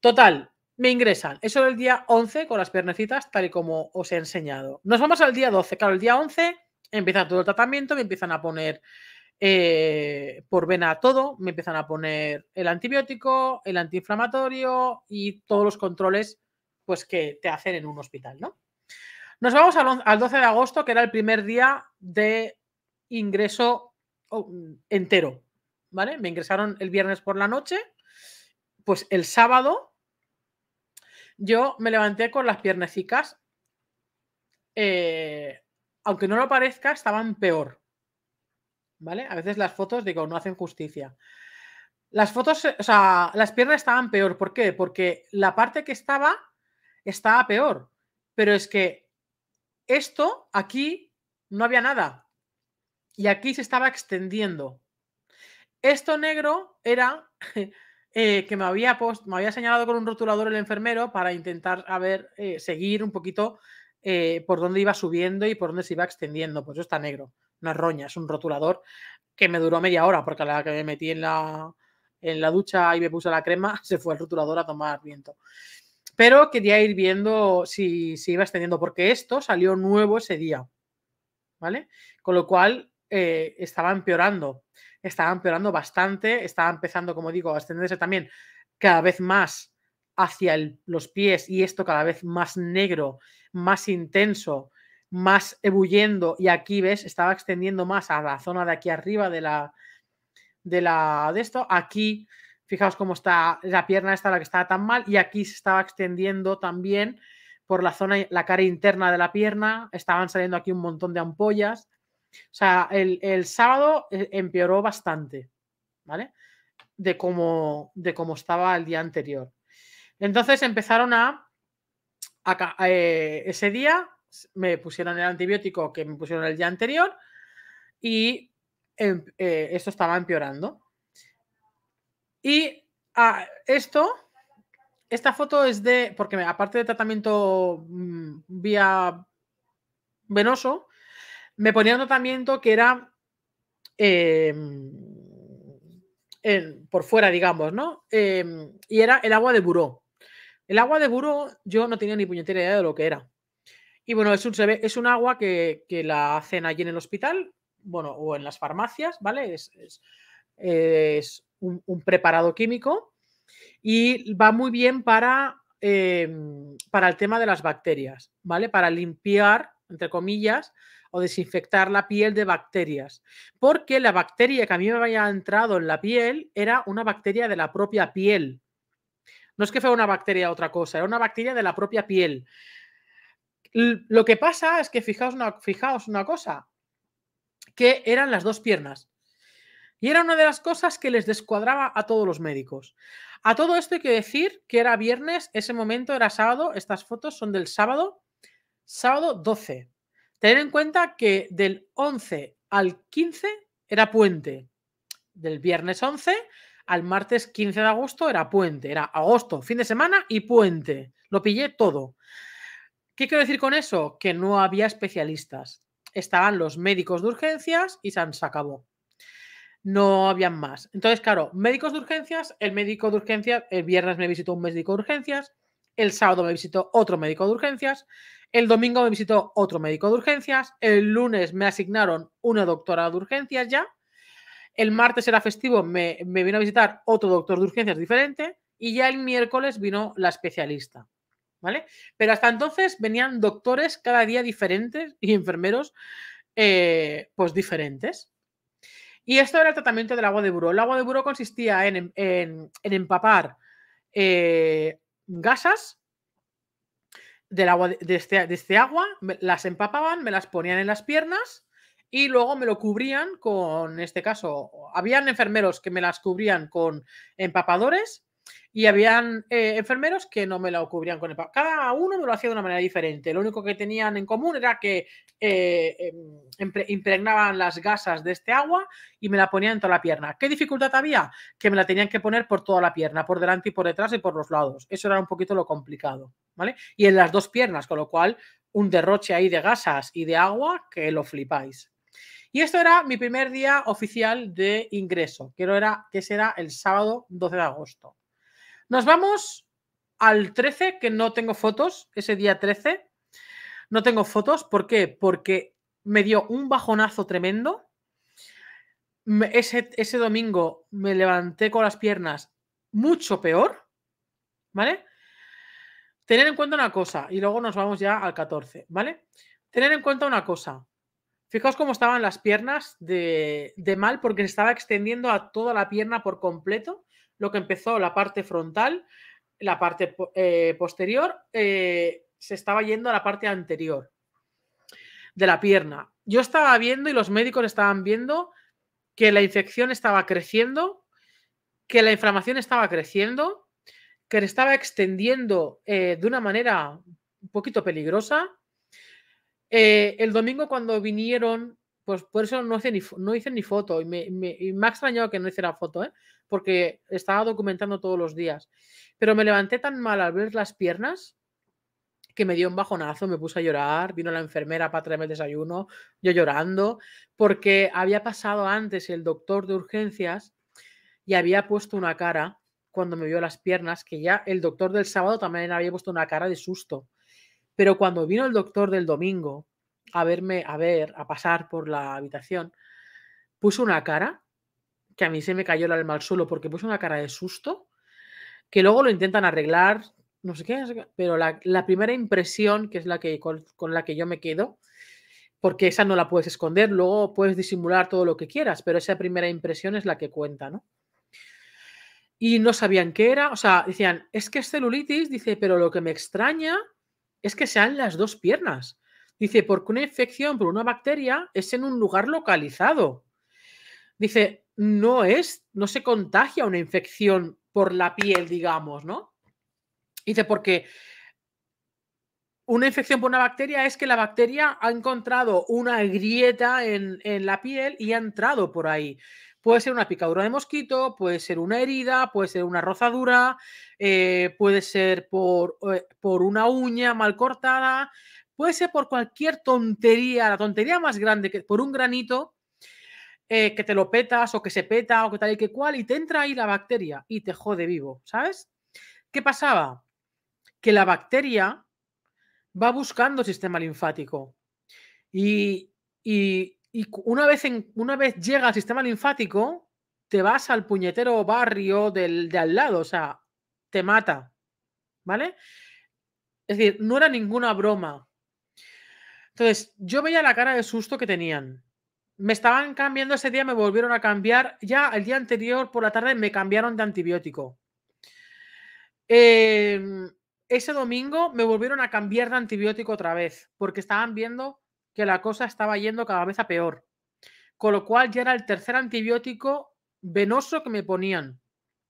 Total, me ingresan. Eso era el día 11 con las piernecitas, tal y como os he enseñado. Nos vamos al día 12. Claro, el día 11 empieza todo el tratamiento, me empiezan a poner eh, por vena todo, me empiezan a poner el antibiótico, el antiinflamatorio y todos los controles pues, que te hacen en un hospital, ¿no? Nos vamos al, 12 de agosto, que era el primer día de ingreso oh, entero, ¿vale? Me ingresaron el viernes por la noche pues el sábado yo me levanté con las piernecicas, eh, aunque no lo parezca, estaban peor. ¿Vale? A veces las fotos, digo, no hacen justicia. Las fotos, eh, o sea, las piernas estaban peor. ¿Por qué? Porque la parte que estaba estaba peor. Pero es que esto aquí no había nada. Y aquí se estaba extendiendo. Esto negro era Eh, que me había, me había señalado con un rotulador el enfermero para intentar eh, seguir un poquito eh, por dónde iba subiendo y por dónde se iba extendiendo. Pues eso está negro, una roña, es un rotulador que me duró media hora porque a la que me metí en la, ducha y me puse la crema, se fue el rotulador a tomar viento. Pero quería ir viendo si se iba extendiendo, porque esto salió nuevo ese día, ¿vale? Con lo cual estaba empeorando estaba empeorando bastante, estaba empezando, como digo, a extenderse también cada vez más hacia los pies y esto cada vez más negro, más intenso, más ebulliendo y aquí ves, estaba extendiendo más a la zona de aquí arriba de la de la de esto, aquí fijaos cómo está la pierna esta la que estaba tan mal y aquí se estaba extendiendo también por la zona la cara interna de la pierna, estaban saliendo aquí un montón de ampollas o sea, el, sábado eh, empeoró bastante, ¿vale? De cómo, estaba el día anterior. Entonces empezaron a, eh, ese día me pusieron el antibiótico que me pusieron el día anterior y em, eh, esto estaba empeorando. Y a ah, esto, esta foto es de, porque aparte de tratamiento mm, vía venoso, me ponía un tratamiento que era em, por fuera, digamos, ¿no? Em, y era el agua de buró. El agua de buró yo no tenía ni puñetera idea de lo que era. Y bueno, es un, es un agua que, que la hacen allí en el hospital, bueno, o en las farmacias, ¿vale? Es, es, un, preparado químico y va muy bien para, em, para el tema de las bacterias, ¿vale? Para limpiar, entre comillas, o desinfectar la piel de bacterias, porque la bacteria que a mí me había entrado en la piel era una bacteria de la propia piel. No es que fuera una bacteria otra cosa, era una bacteria de la propia piel. Lo que pasa es que fijaos una, fijaos una cosa, que eran las dos piernas. Y era una de las cosas que les descuadraba a todos los médicos. A todo esto hay que decir que era viernes, ese momento era sábado, estas fotos son del sábado, sábado 12. Tener en cuenta que del 11 al 15 era puente. Del viernes 11 al martes 15 de agosto era puente. Era agosto, fin de semana y puente. Lo pillé todo. ¿Qué quiero decir con eso? Que no había especialistas. Estaban los médicos de urgencias y se acabó. No habían más. Entonces, claro, médicos de urgencias, el médico de urgencias, el viernes me visitó un médico de urgencias, el sábado me visitó otro médico de urgencias, el domingo me visitó otro médico de urgencias. El lunes me asignaron una doctora de urgencias ya. El martes era festivo, me, vino a visitar otro doctor de urgencias diferente. Y ya el miércoles vino la especialista. ¿Vale? Pero hasta entonces venían doctores cada día diferentes y enfermeros, eh, pues diferentes. Y esto era el tratamiento del agua de buró. El agua de buró consistía en, empapar eh, gasas del agua, de este, de este agua, las empapaban, me las ponían en las piernas y luego me lo cubrían con, en este caso, habían enfermeros que me las cubrían con empapadores y habían eh, enfermeros que no me la cubrían con el Cada uno me lo hacía de una manera diferente. Lo único que tenían en común era que eh, em, impregnaban las gasas de este agua y me la ponían en toda la pierna. ¿Qué dificultad había? Que me la tenían que poner por toda la pierna, por delante y por detrás y por los lados. Eso era un poquito lo complicado. ¿Vale? Y en las dos piernas, con lo cual un derroche ahí de gasas y de agua que lo flipáis. Y esto era mi primer día oficial de ingreso, que era, que será el sábado 12 de agosto. Nos vamos al 13, que no tengo fotos, ese día 13. No tengo fotos, ¿por qué? Porque me dio un bajonazo tremendo. Ese, ese domingo me levanté con las piernas mucho peor, ¿vale? Tener en cuenta una cosa, y luego nos vamos ya al 14, ¿vale? Tener en cuenta una cosa. Fijaos cómo estaban las piernas de, de mal porque se estaba extendiendo a toda la pierna por completo lo que empezó la parte frontal, la parte eh, posterior, eh, se estaba yendo a la parte anterior de la pierna. Yo estaba viendo y los médicos estaban viendo que la infección estaba creciendo, que la inflamación estaba creciendo, que le estaba extendiendo eh, de una manera un poquito peligrosa. el domingo cuando vinieron pues por eso no hice ni, no hice ni foto. Y me, me, ha extrañado que no hiciera foto, ¿eh? porque estaba documentando todos los días. Pero me levanté tan mal al ver las piernas que me dio un bajonazo, me puse a llorar, vino la enfermera para traerme el desayuno, yo llorando, porque había pasado antes el doctor de urgencias y había puesto una cara cuando me vio las piernas, que ya el doctor del sábado también había puesto una cara de susto. Pero cuando vino el doctor del domingo, a verme, a ver, a pasar por la habitación, puso una cara, que a mí se me cayó el alma al suelo porque puso una cara de susto, que luego lo intentan arreglar, no sé qué, pero la, primera impresión, que es la que, con, la que yo me quedo, porque esa no la puedes esconder, luego puedes disimular todo lo que quieras, pero esa primera impresión es la que cuenta, ¿no? Y no sabían qué era, o sea, decían, es que es celulitis, dice, pero lo que me extraña es que sean las dos piernas. Dice, porque una infección por una bacteria es en un lugar localizado. Dice, no es, no se contagia una infección por la piel, digamos, ¿no? Dice, porque una infección por una bacteria es que la bacteria ha encontrado una grieta en, la piel y ha entrado por ahí. Puede ser una picadura de mosquito, puede ser una herida, puede ser una rozadura, eh, puede ser por, eh, por, una uña mal cortada, puede ser por cualquier tontería, la tontería más grande, que por un granito eh, que te lo petas o que se peta o que tal y que cual, y te entra ahí la bacteria y te jode vivo, ¿sabes? ¿Qué pasaba? Que la bacteria va buscando el sistema linfático y, una, vez en, una vez llega al sistema linfático, te vas al puñetero barrio de al lado, o sea, te mata, ¿vale? Es decir, no era ninguna broma, entonces, yo veía la cara de susto que tenían. Me estaban cambiando ese día, me volvieron a cambiar. Ya el día anterior, por la tarde, me cambiaron de antibiótico. Em, ese domingo me volvieron a cambiar de antibiótico otra vez, porque estaban viendo que la cosa estaba yendo cada vez a peor. Con lo cual ya era el tercer antibiótico venoso que me ponían,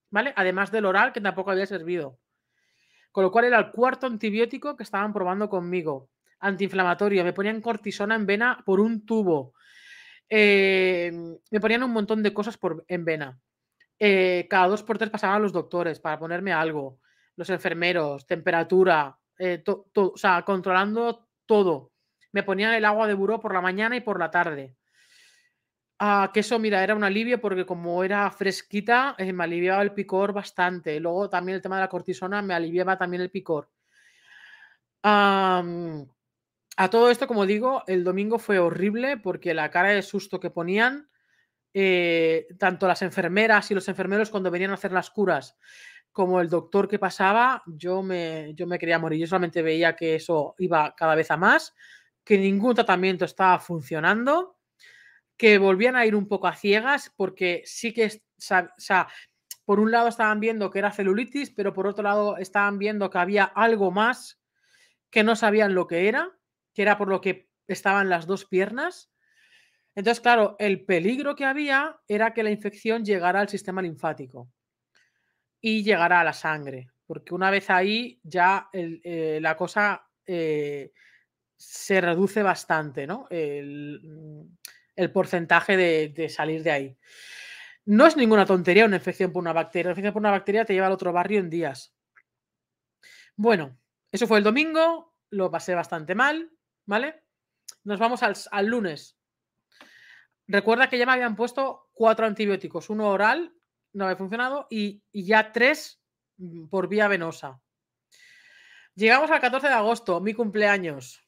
¿vale? Además del oral que tampoco había servido. Con lo cual era el cuarto antibiótico que estaban probando conmigo antiinflamatorio, me ponían cortisona en vena por un tubo, eh, me ponían un montón de cosas por, en vena. Eh, cada dos por tres pasaban los doctores para ponerme algo, los enfermeros, temperatura, eh, o sea, controlando todo. Me ponían el agua de buró por la mañana y por la tarde. Ah, que eso, mira, era un alivio porque como era fresquita, me aliviaba el picor bastante. Luego también el tema de la cortisona me aliviaba también el picor. A todo esto, como digo, el domingo fue horrible porque la cara de susto que ponían, eh, tanto las enfermeras y los enfermeros cuando venían a hacer las curas, como el doctor que pasaba, yo me, yo me quería morir. Yo solamente veía que eso iba cada vez a más, que ningún tratamiento estaba funcionando, que volvían a ir un poco a ciegas porque sí que, o sea, por un lado estaban viendo que era celulitis, pero por otro lado estaban viendo que había algo más que no sabían lo que era que era por lo que estaban las dos piernas. Entonces, claro, el peligro que había era que la infección llegara al sistema linfático y llegara a la sangre, porque una vez ahí ya eh, la cosa eh, se reduce bastante, ¿no? Mm, el, porcentaje de, de, salir de ahí. No es ninguna tontería una infección por una bacteria. Una infección por una bacteria te lleva al otro barrio en días. Bueno, eso fue el domingo, lo pasé bastante mal. ¿vale? Nos vamos al, lunes. Recuerda que ya me habían puesto cuatro antibióticos, uno oral, no había funcionado, y, ya tres mm, por vía venosa. Llegamos al 14 de agosto, mi cumpleaños.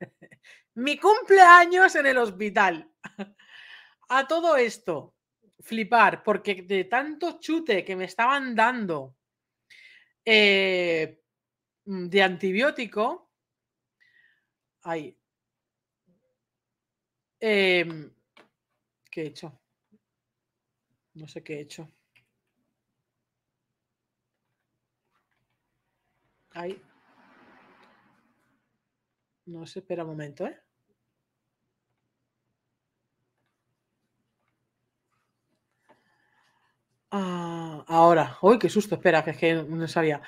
mi cumpleaños en el hospital. A todo esto, flipar, porque de tanto chute que me estaban dando eh, mm, de antibiótico, eh, ¿Qué he hecho? No sé qué he hecho. Ay, No sé, espera un momento, ¿eh? Ah, ahora, uy, qué susto, espera, que es que no sabía.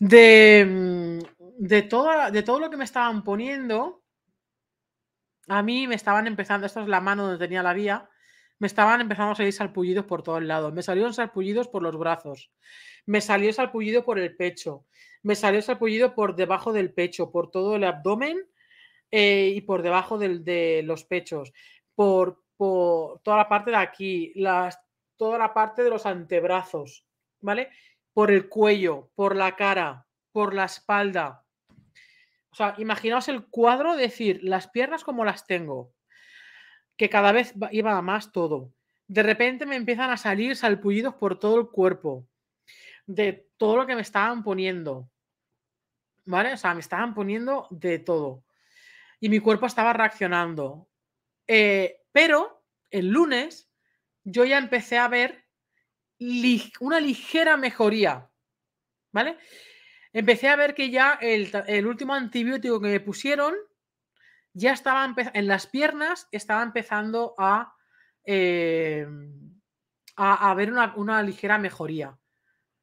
De mm, de, de todo lo que me estaban poniendo, a mí me estaban empezando, esta es la mano donde tenía la vía, me estaban empezando a salir salpullidos por todos lados. Me salieron salpullidos por los brazos, me salió salpullido por el pecho, me salió salpullido por debajo del pecho, por todo el abdomen eh, y por debajo del, de los pechos, por, toda la parte de aquí, las, toda la parte de los antebrazos, ¿vale? Por el cuello, por la cara, por la espalda. O sea, imaginaos el cuadro, decir, las piernas como las tengo, que cada vez iba más todo. De repente me empiezan a salir salpullidos por todo el cuerpo, de todo lo que me estaban poniendo. ¿Vale? O sea, me estaban poniendo de todo. Y mi cuerpo estaba reaccionando. Eh, pero el lunes yo ya empecé a ver una ligera mejoría. ¿Vale? empecé a ver que ya el, último antibiótico que me pusieron ya estaba en las piernas, estaba empezando a, haber eh, a, una, ligera mejoría.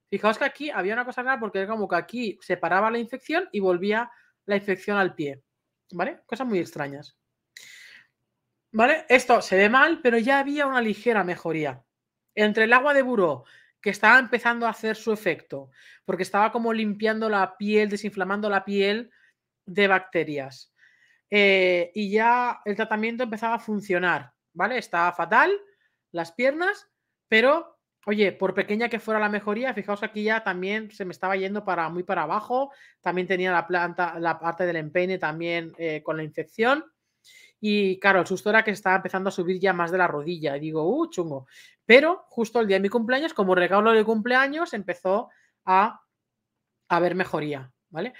Fijaos que aquí había una cosa rara porque era como que aquí se paraba la infección y volvía la infección al pie. ¿Vale? Cosas muy extrañas. ¿Vale? Esto se ve mal, pero ya había una ligera mejoría. Entre el agua de buró que estaba empezando a hacer su efecto, porque estaba como limpiando la piel, desinflamando la piel de bacterias. Eh, y ya el tratamiento empezaba a funcionar, ¿vale? Estaba fatal las piernas, pero oye, por pequeña que fuera la mejoría, fijaos aquí ya también se me estaba yendo para muy para abajo, también tenía la planta, la parte del empeine también eh, con la infección. Y claro, el susto era que estaba empezando a subir ya más de la rodilla. Y digo, uh, chungo. Pero justo el día de mi cumpleaños, como regalo de cumpleaños, empezó a haber mejoría, ¿vale?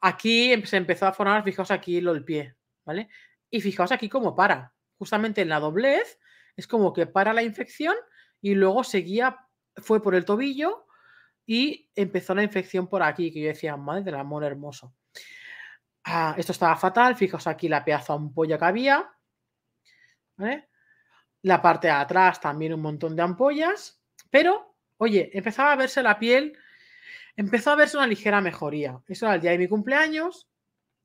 Aquí em, se empezó a formar, fijaos aquí lo del pie, ¿vale? Y fijaos aquí cómo para. Justamente en la doblez es como que para la infección y luego seguía, fue por el tobillo y empezó la infección por aquí, que yo decía, madre del amor hermoso. Ah, esto estaba fatal, fijaos aquí la pedazo ampolla que había. La parte de atrás también un montón de ampollas, pero, oye, empezaba a verse la piel, empezó a verse una ligera mejoría. Eso era el día de mi cumpleaños,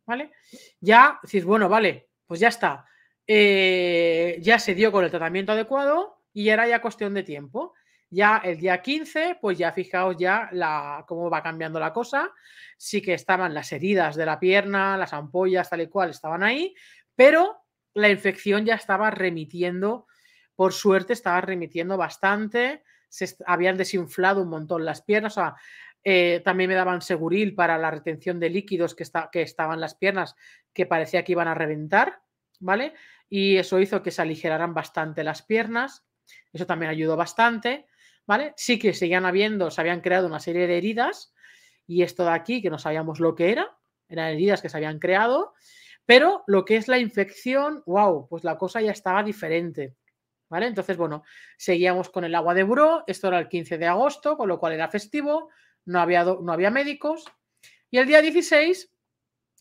¿vale? Ya decís, bueno, vale, pues ya está. Eh, ya se dio con el tratamiento adecuado y era ya cuestión de tiempo. Ya el día 15, pues ya fijaos ya la, cómo va cambiando la cosa. Sí que estaban las heridas de la pierna, las ampollas, tal y cual, estaban ahí, pero la infección ya estaba remitiendo, por suerte estaba remitiendo bastante, se habían desinflado un montón las piernas, eh, también me daban seguril para la retención de líquidos que, que estaban las piernas, que parecía que iban a reventar, ¿vale? Y eso hizo que se aligeraran bastante las piernas, eso también ayudó bastante. ¿vale? Sí que seguían habiendo, se habían creado una serie de heridas y esto de aquí que no sabíamos lo que era, eran heridas que se habían creado, pero lo que es la infección, wow, pues la cosa ya estaba diferente. ¿Vale? Entonces, bueno, seguíamos con el agua de buró, esto era el 15 de agosto, con lo cual era festivo, no había, no había médicos. Y el día 16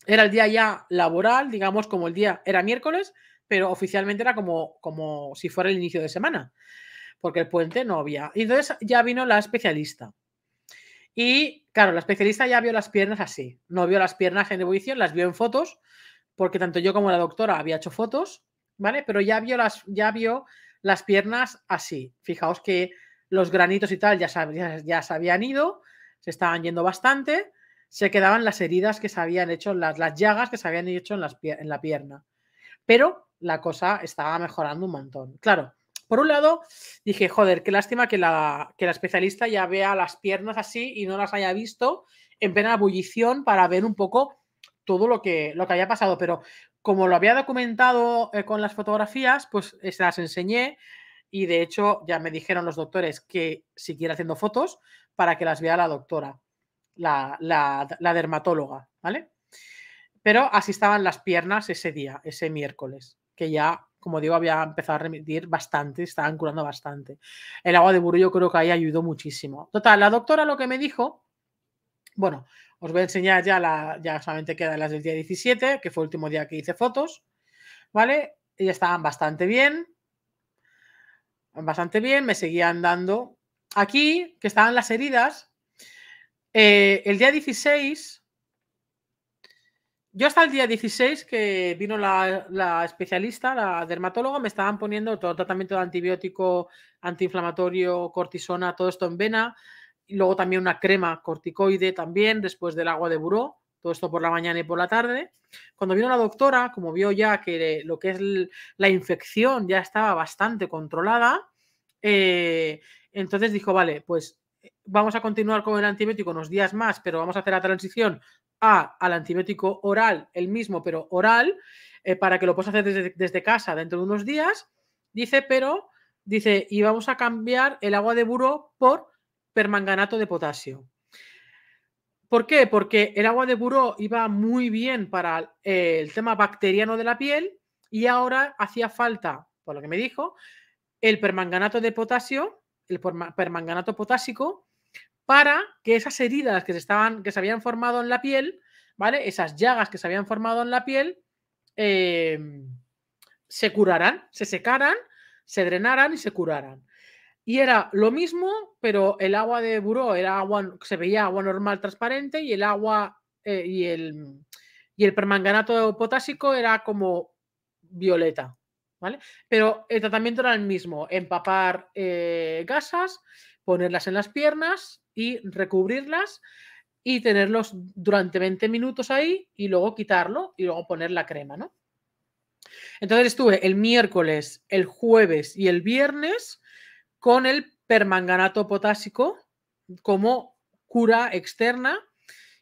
era el día ya laboral, digamos, como el día era miércoles, pero oficialmente era como, como si fuera el inicio de semana porque el puente no había. Y entonces ya vino la especialista. Y claro, la especialista ya vio las piernas así. No vio las piernas en ebullición, las vio en fotos, porque tanto yo como la doctora había hecho fotos, ¿vale? Pero ya vio las, ya vio las piernas así. Fijaos que los granitos y tal ya, se habían ido, se estaban yendo bastante, se quedaban las heridas que se habían hecho, las, las llagas que se habían hecho en, las, en la pierna. Pero la cosa estaba mejorando un montón. Claro, por un lado, dije, joder, qué lástima que la, que la especialista ya vea las piernas así y no las haya visto en plena abullición para ver un poco todo lo que, lo que había pasado. Pero como lo había documentado eh, con las fotografías, pues eh, se las enseñé y de hecho ya me dijeron los doctores que siguiera haciendo fotos para que las vea la doctora, la, la dermatóloga, ¿vale? Pero así estaban las piernas ese día, ese miércoles, que ya como digo, había empezado a remitir bastante, estaban curando bastante. El agua de burro yo creo que ahí ayudó muchísimo. Total, la doctora lo que me dijo, bueno, os voy a enseñar ya, la, ya solamente quedan las del día 17, que fue el último día que hice fotos, ¿vale? Y estaban bastante bien, bastante bien, me seguían dando. Aquí, que estaban las heridas, eh, el día 16 yo hasta el día 16 que vino la, especialista, la dermatóloga, me estaban poniendo todo tratamiento de antibiótico, antiinflamatorio, cortisona, todo esto en vena. Y luego también una crema corticoide también después del agua de buró, todo esto por la mañana y por la tarde. Cuando vino la doctora, como vio ya que lo que es la infección ya estaba bastante controlada, eh, entonces dijo, vale, pues vamos a continuar con el antibiótico unos días más, pero vamos a hacer la transición a, al antibiótico oral, el mismo, pero oral, eh, para que lo puedas hacer desde, casa dentro de unos días. Dice, pero, dice, y vamos a cambiar el agua de buró por permanganato de potasio. ¿Por qué? Porque el agua de buró iba muy bien para eh, el tema bacteriano de la piel y ahora hacía falta, por lo que me dijo, el permanganato de potasio el permanganato potásico para que esas heridas que se, estaban, que se habían formado en la piel, ¿vale? Esas llagas que se habían formado en la piel, em, se curaran, se secaran, se drenaran y se curaran. Y era lo mismo, pero el agua de buró era agua, se veía agua normal transparente y el agua eh, y, y el permanganato potásico era como violeta, pero el tratamiento era el mismo, empapar eh, gasas, ponerlas en las piernas y recubrirlas y tenerlos durante 20 minutos ahí y luego quitarlo y luego poner la crema, ¿no? Entonces estuve el miércoles, el jueves y el viernes con el permanganato potásico como cura externa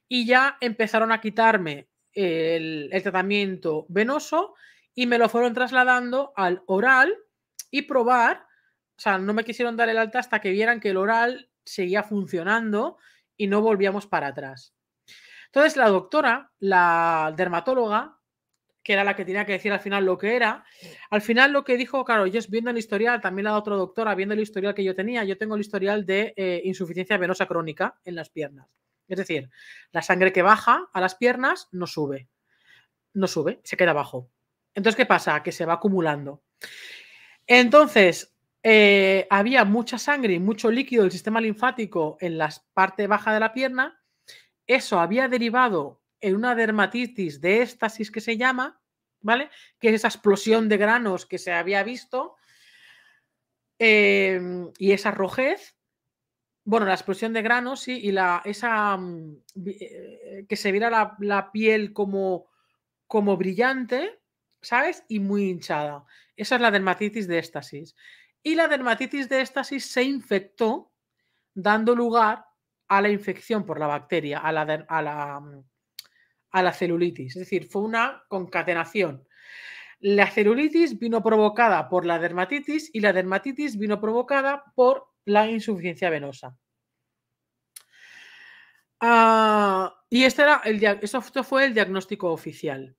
y ya empezaron a quitarme el tratamiento venoso y me lo fueron trasladando al oral y probar. O sea, no me quisieron dar el alta hasta que vieran que el oral seguía funcionando y no volvíamos para atrás. Entonces la doctora, la dermatóloga, que era la que tenía que decir al final lo que era, al final lo que dijo, claro, yo viendo el historial, también la otra doctora, viendo el historial que yo tenía, yo tengo el historial de eh, insuficiencia venosa crónica en las piernas. Es decir, la sangre que baja a las piernas no sube, no sube, se queda abajo. Entonces, ¿qué pasa? Que se va acumulando. Entonces, eh, había mucha sangre y mucho líquido del sistema linfático en la parte baja de la pierna. Eso había derivado en una dermatitis de éstasis que se llama, ¿vale? Que es esa explosión de granos que se había visto em, y esa rojez. Bueno, la explosión de granos sí, y la, esa mm, eh, que se viera la, la piel como, como brillante, ¿sabes? Y muy hinchada. Esa es la dermatitis de éstasis Y la dermatitis de éstasis se infectó dando lugar a la infección por la bacteria, a la, mm, a la, celulitis. Es decir, fue una concatenación. La celulitis vino provocada por la dermatitis y la dermatitis vino provocada por la insuficiencia venosa. Ah, y este, era esto fue el diagnóstico oficial.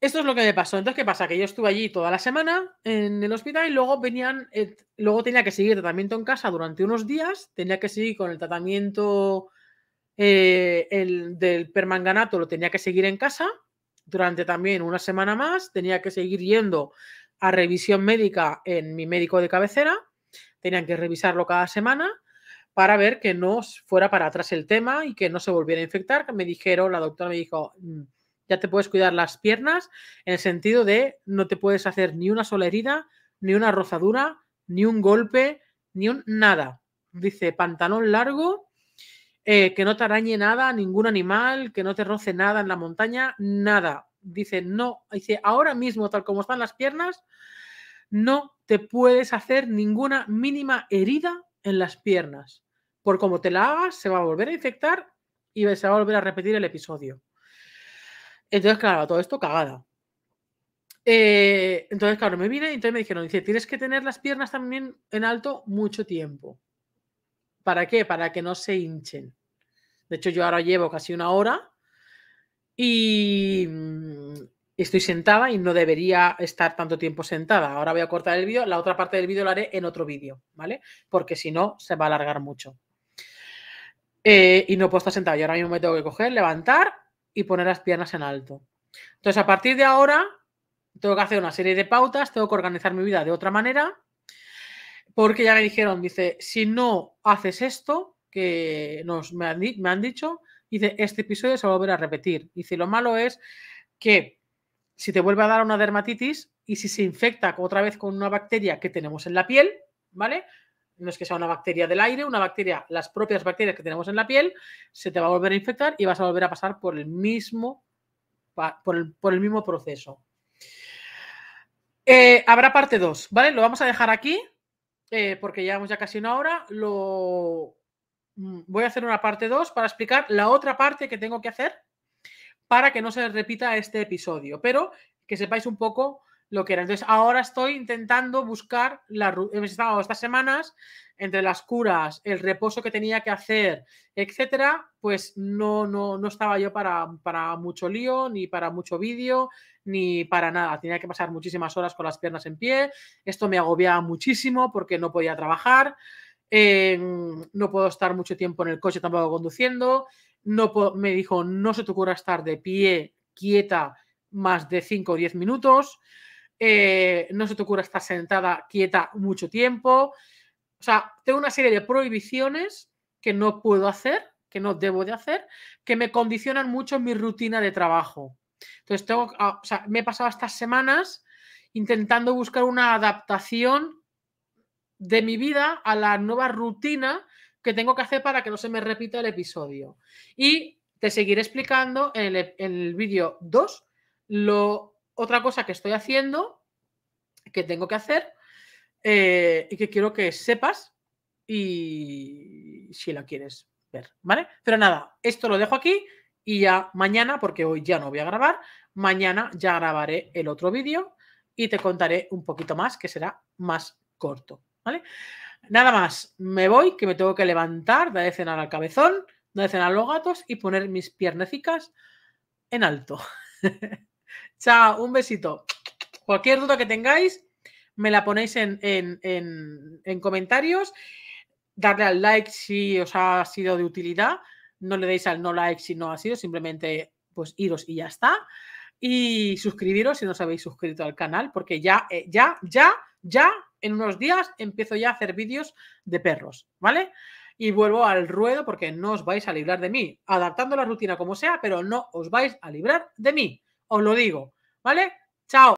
Esto es lo que me pasó. Entonces, ¿qué pasa? Que yo estuve allí toda la semana en el hospital y luego venían, eh, luego tenía que seguir tratamiento en casa durante unos días, tenía que seguir con el tratamiento eh, el, del permanganato, lo tenía que seguir en casa durante también una semana más, tenía que seguir yendo a revisión médica en mi médico de cabecera, tenían que revisarlo cada semana para ver que no fuera para atrás el tema y que no se volviera a infectar. Me dijeron, la doctora me dijo, mm, ya te puedes cuidar las piernas en el sentido de no te puedes hacer ni una sola herida, ni una rozadura, ni un golpe, ni un nada. Dice pantalón largo, eh, que no te arañe nada, ningún animal, que no te roce nada en la montaña, nada. Dice, no, dice, ahora mismo, tal como están las piernas, no te puedes hacer ninguna mínima herida en las piernas. Por como te la hagas, se va a volver a infectar y se va a volver a repetir el episodio. Entonces, claro, todo esto cagada. Eh, entonces, claro, me vine y entonces me dijeron, dice, tienes que tener las piernas también en alto mucho tiempo. ¿Para qué? Para que no se hinchen. De hecho, yo ahora llevo casi una hora y mm, estoy sentada y no debería estar tanto tiempo sentada. Ahora voy a cortar el vídeo, la otra parte del vídeo la haré en otro vídeo, ¿vale? Porque si no, se va a alargar mucho. Eh, y no puedo estar sentada. y ahora mismo me tengo que coger, levantar y poner las piernas en alto. Entonces, a partir de ahora, tengo que hacer una serie de pautas, tengo que organizar mi vida de otra manera, porque ya me dijeron, dice, si no haces esto, que nos, me, han, me han dicho, dice, este episodio se va a volver a repetir. Dice, lo malo es que si te vuelve a dar una dermatitis y si se infecta otra vez con una bacteria que tenemos en la piel, ¿vale? no es que sea una bacteria del aire, una bacteria, las propias bacterias que tenemos en la piel, se te va a volver a infectar y vas a volver a pasar por el mismo, por el, mismo proceso. Eh, habrá parte 2, ¿vale? Lo vamos a dejar aquí, eh, porque llevamos ya casi una hora. Lo... Mm, voy a hacer una parte 2 para explicar la otra parte que tengo que hacer para que no se repita este episodio, pero que sepáis un poco lo que era. Entonces, ahora estoy intentando buscar, la, he estado estas semanas, entre las curas, el reposo que tenía que hacer, etcétera, pues no, no, estaba yo para, para mucho lío, ni para mucho vídeo, ni para nada. Tenía que pasar muchísimas horas con las piernas en pie. Esto me agobiaba muchísimo porque no podía trabajar. Em, no puedo estar mucho tiempo en el coche tampoco conduciendo. No me dijo, no se te ocurra estar de pie, quieta, más de 5 o 10 minutos. Eh, no se te ocurra estar sentada quieta mucho tiempo. O sea, tengo una serie de prohibiciones que no puedo hacer, que no debo de hacer, que me condicionan mucho mi rutina de trabajo. Entonces, tengo, ah, me he pasado estas semanas intentando buscar una adaptación de mi vida a la nueva rutina que tengo que hacer para que no se me repita el episodio. Y te seguiré explicando en el, en el vídeo 2 lo otra cosa que estoy haciendo, que tengo que hacer eh, y que quiero que sepas y si la quieres ver, ¿vale? Pero nada, esto lo dejo aquí y ya mañana, porque hoy ya no voy a grabar, mañana ya grabaré el otro vídeo y te contaré un poquito más, que será más corto, ¿vale? Nada más, me voy, que me tengo que levantar, dar de cenar al cabezón, dar de cenar a los gatos y poner mis piernecicas en alto. Chao, un besito. Cualquier duda que tengáis, me la ponéis en, comentarios. Darle al like si os ha sido de utilidad. No le deis al no like si no ha sido. Simplemente pues iros y ya está. Y suscribiros si no os habéis suscrito al canal, porque ya, eh, ya, ya, ya, en unos días empiezo ya a hacer vídeos de perros, ¿vale? Y vuelvo al ruedo porque no os vais a librar de mí, adaptando la rutina como sea, pero no os vais a librar de mí os lo digo, ¿vale? Chao.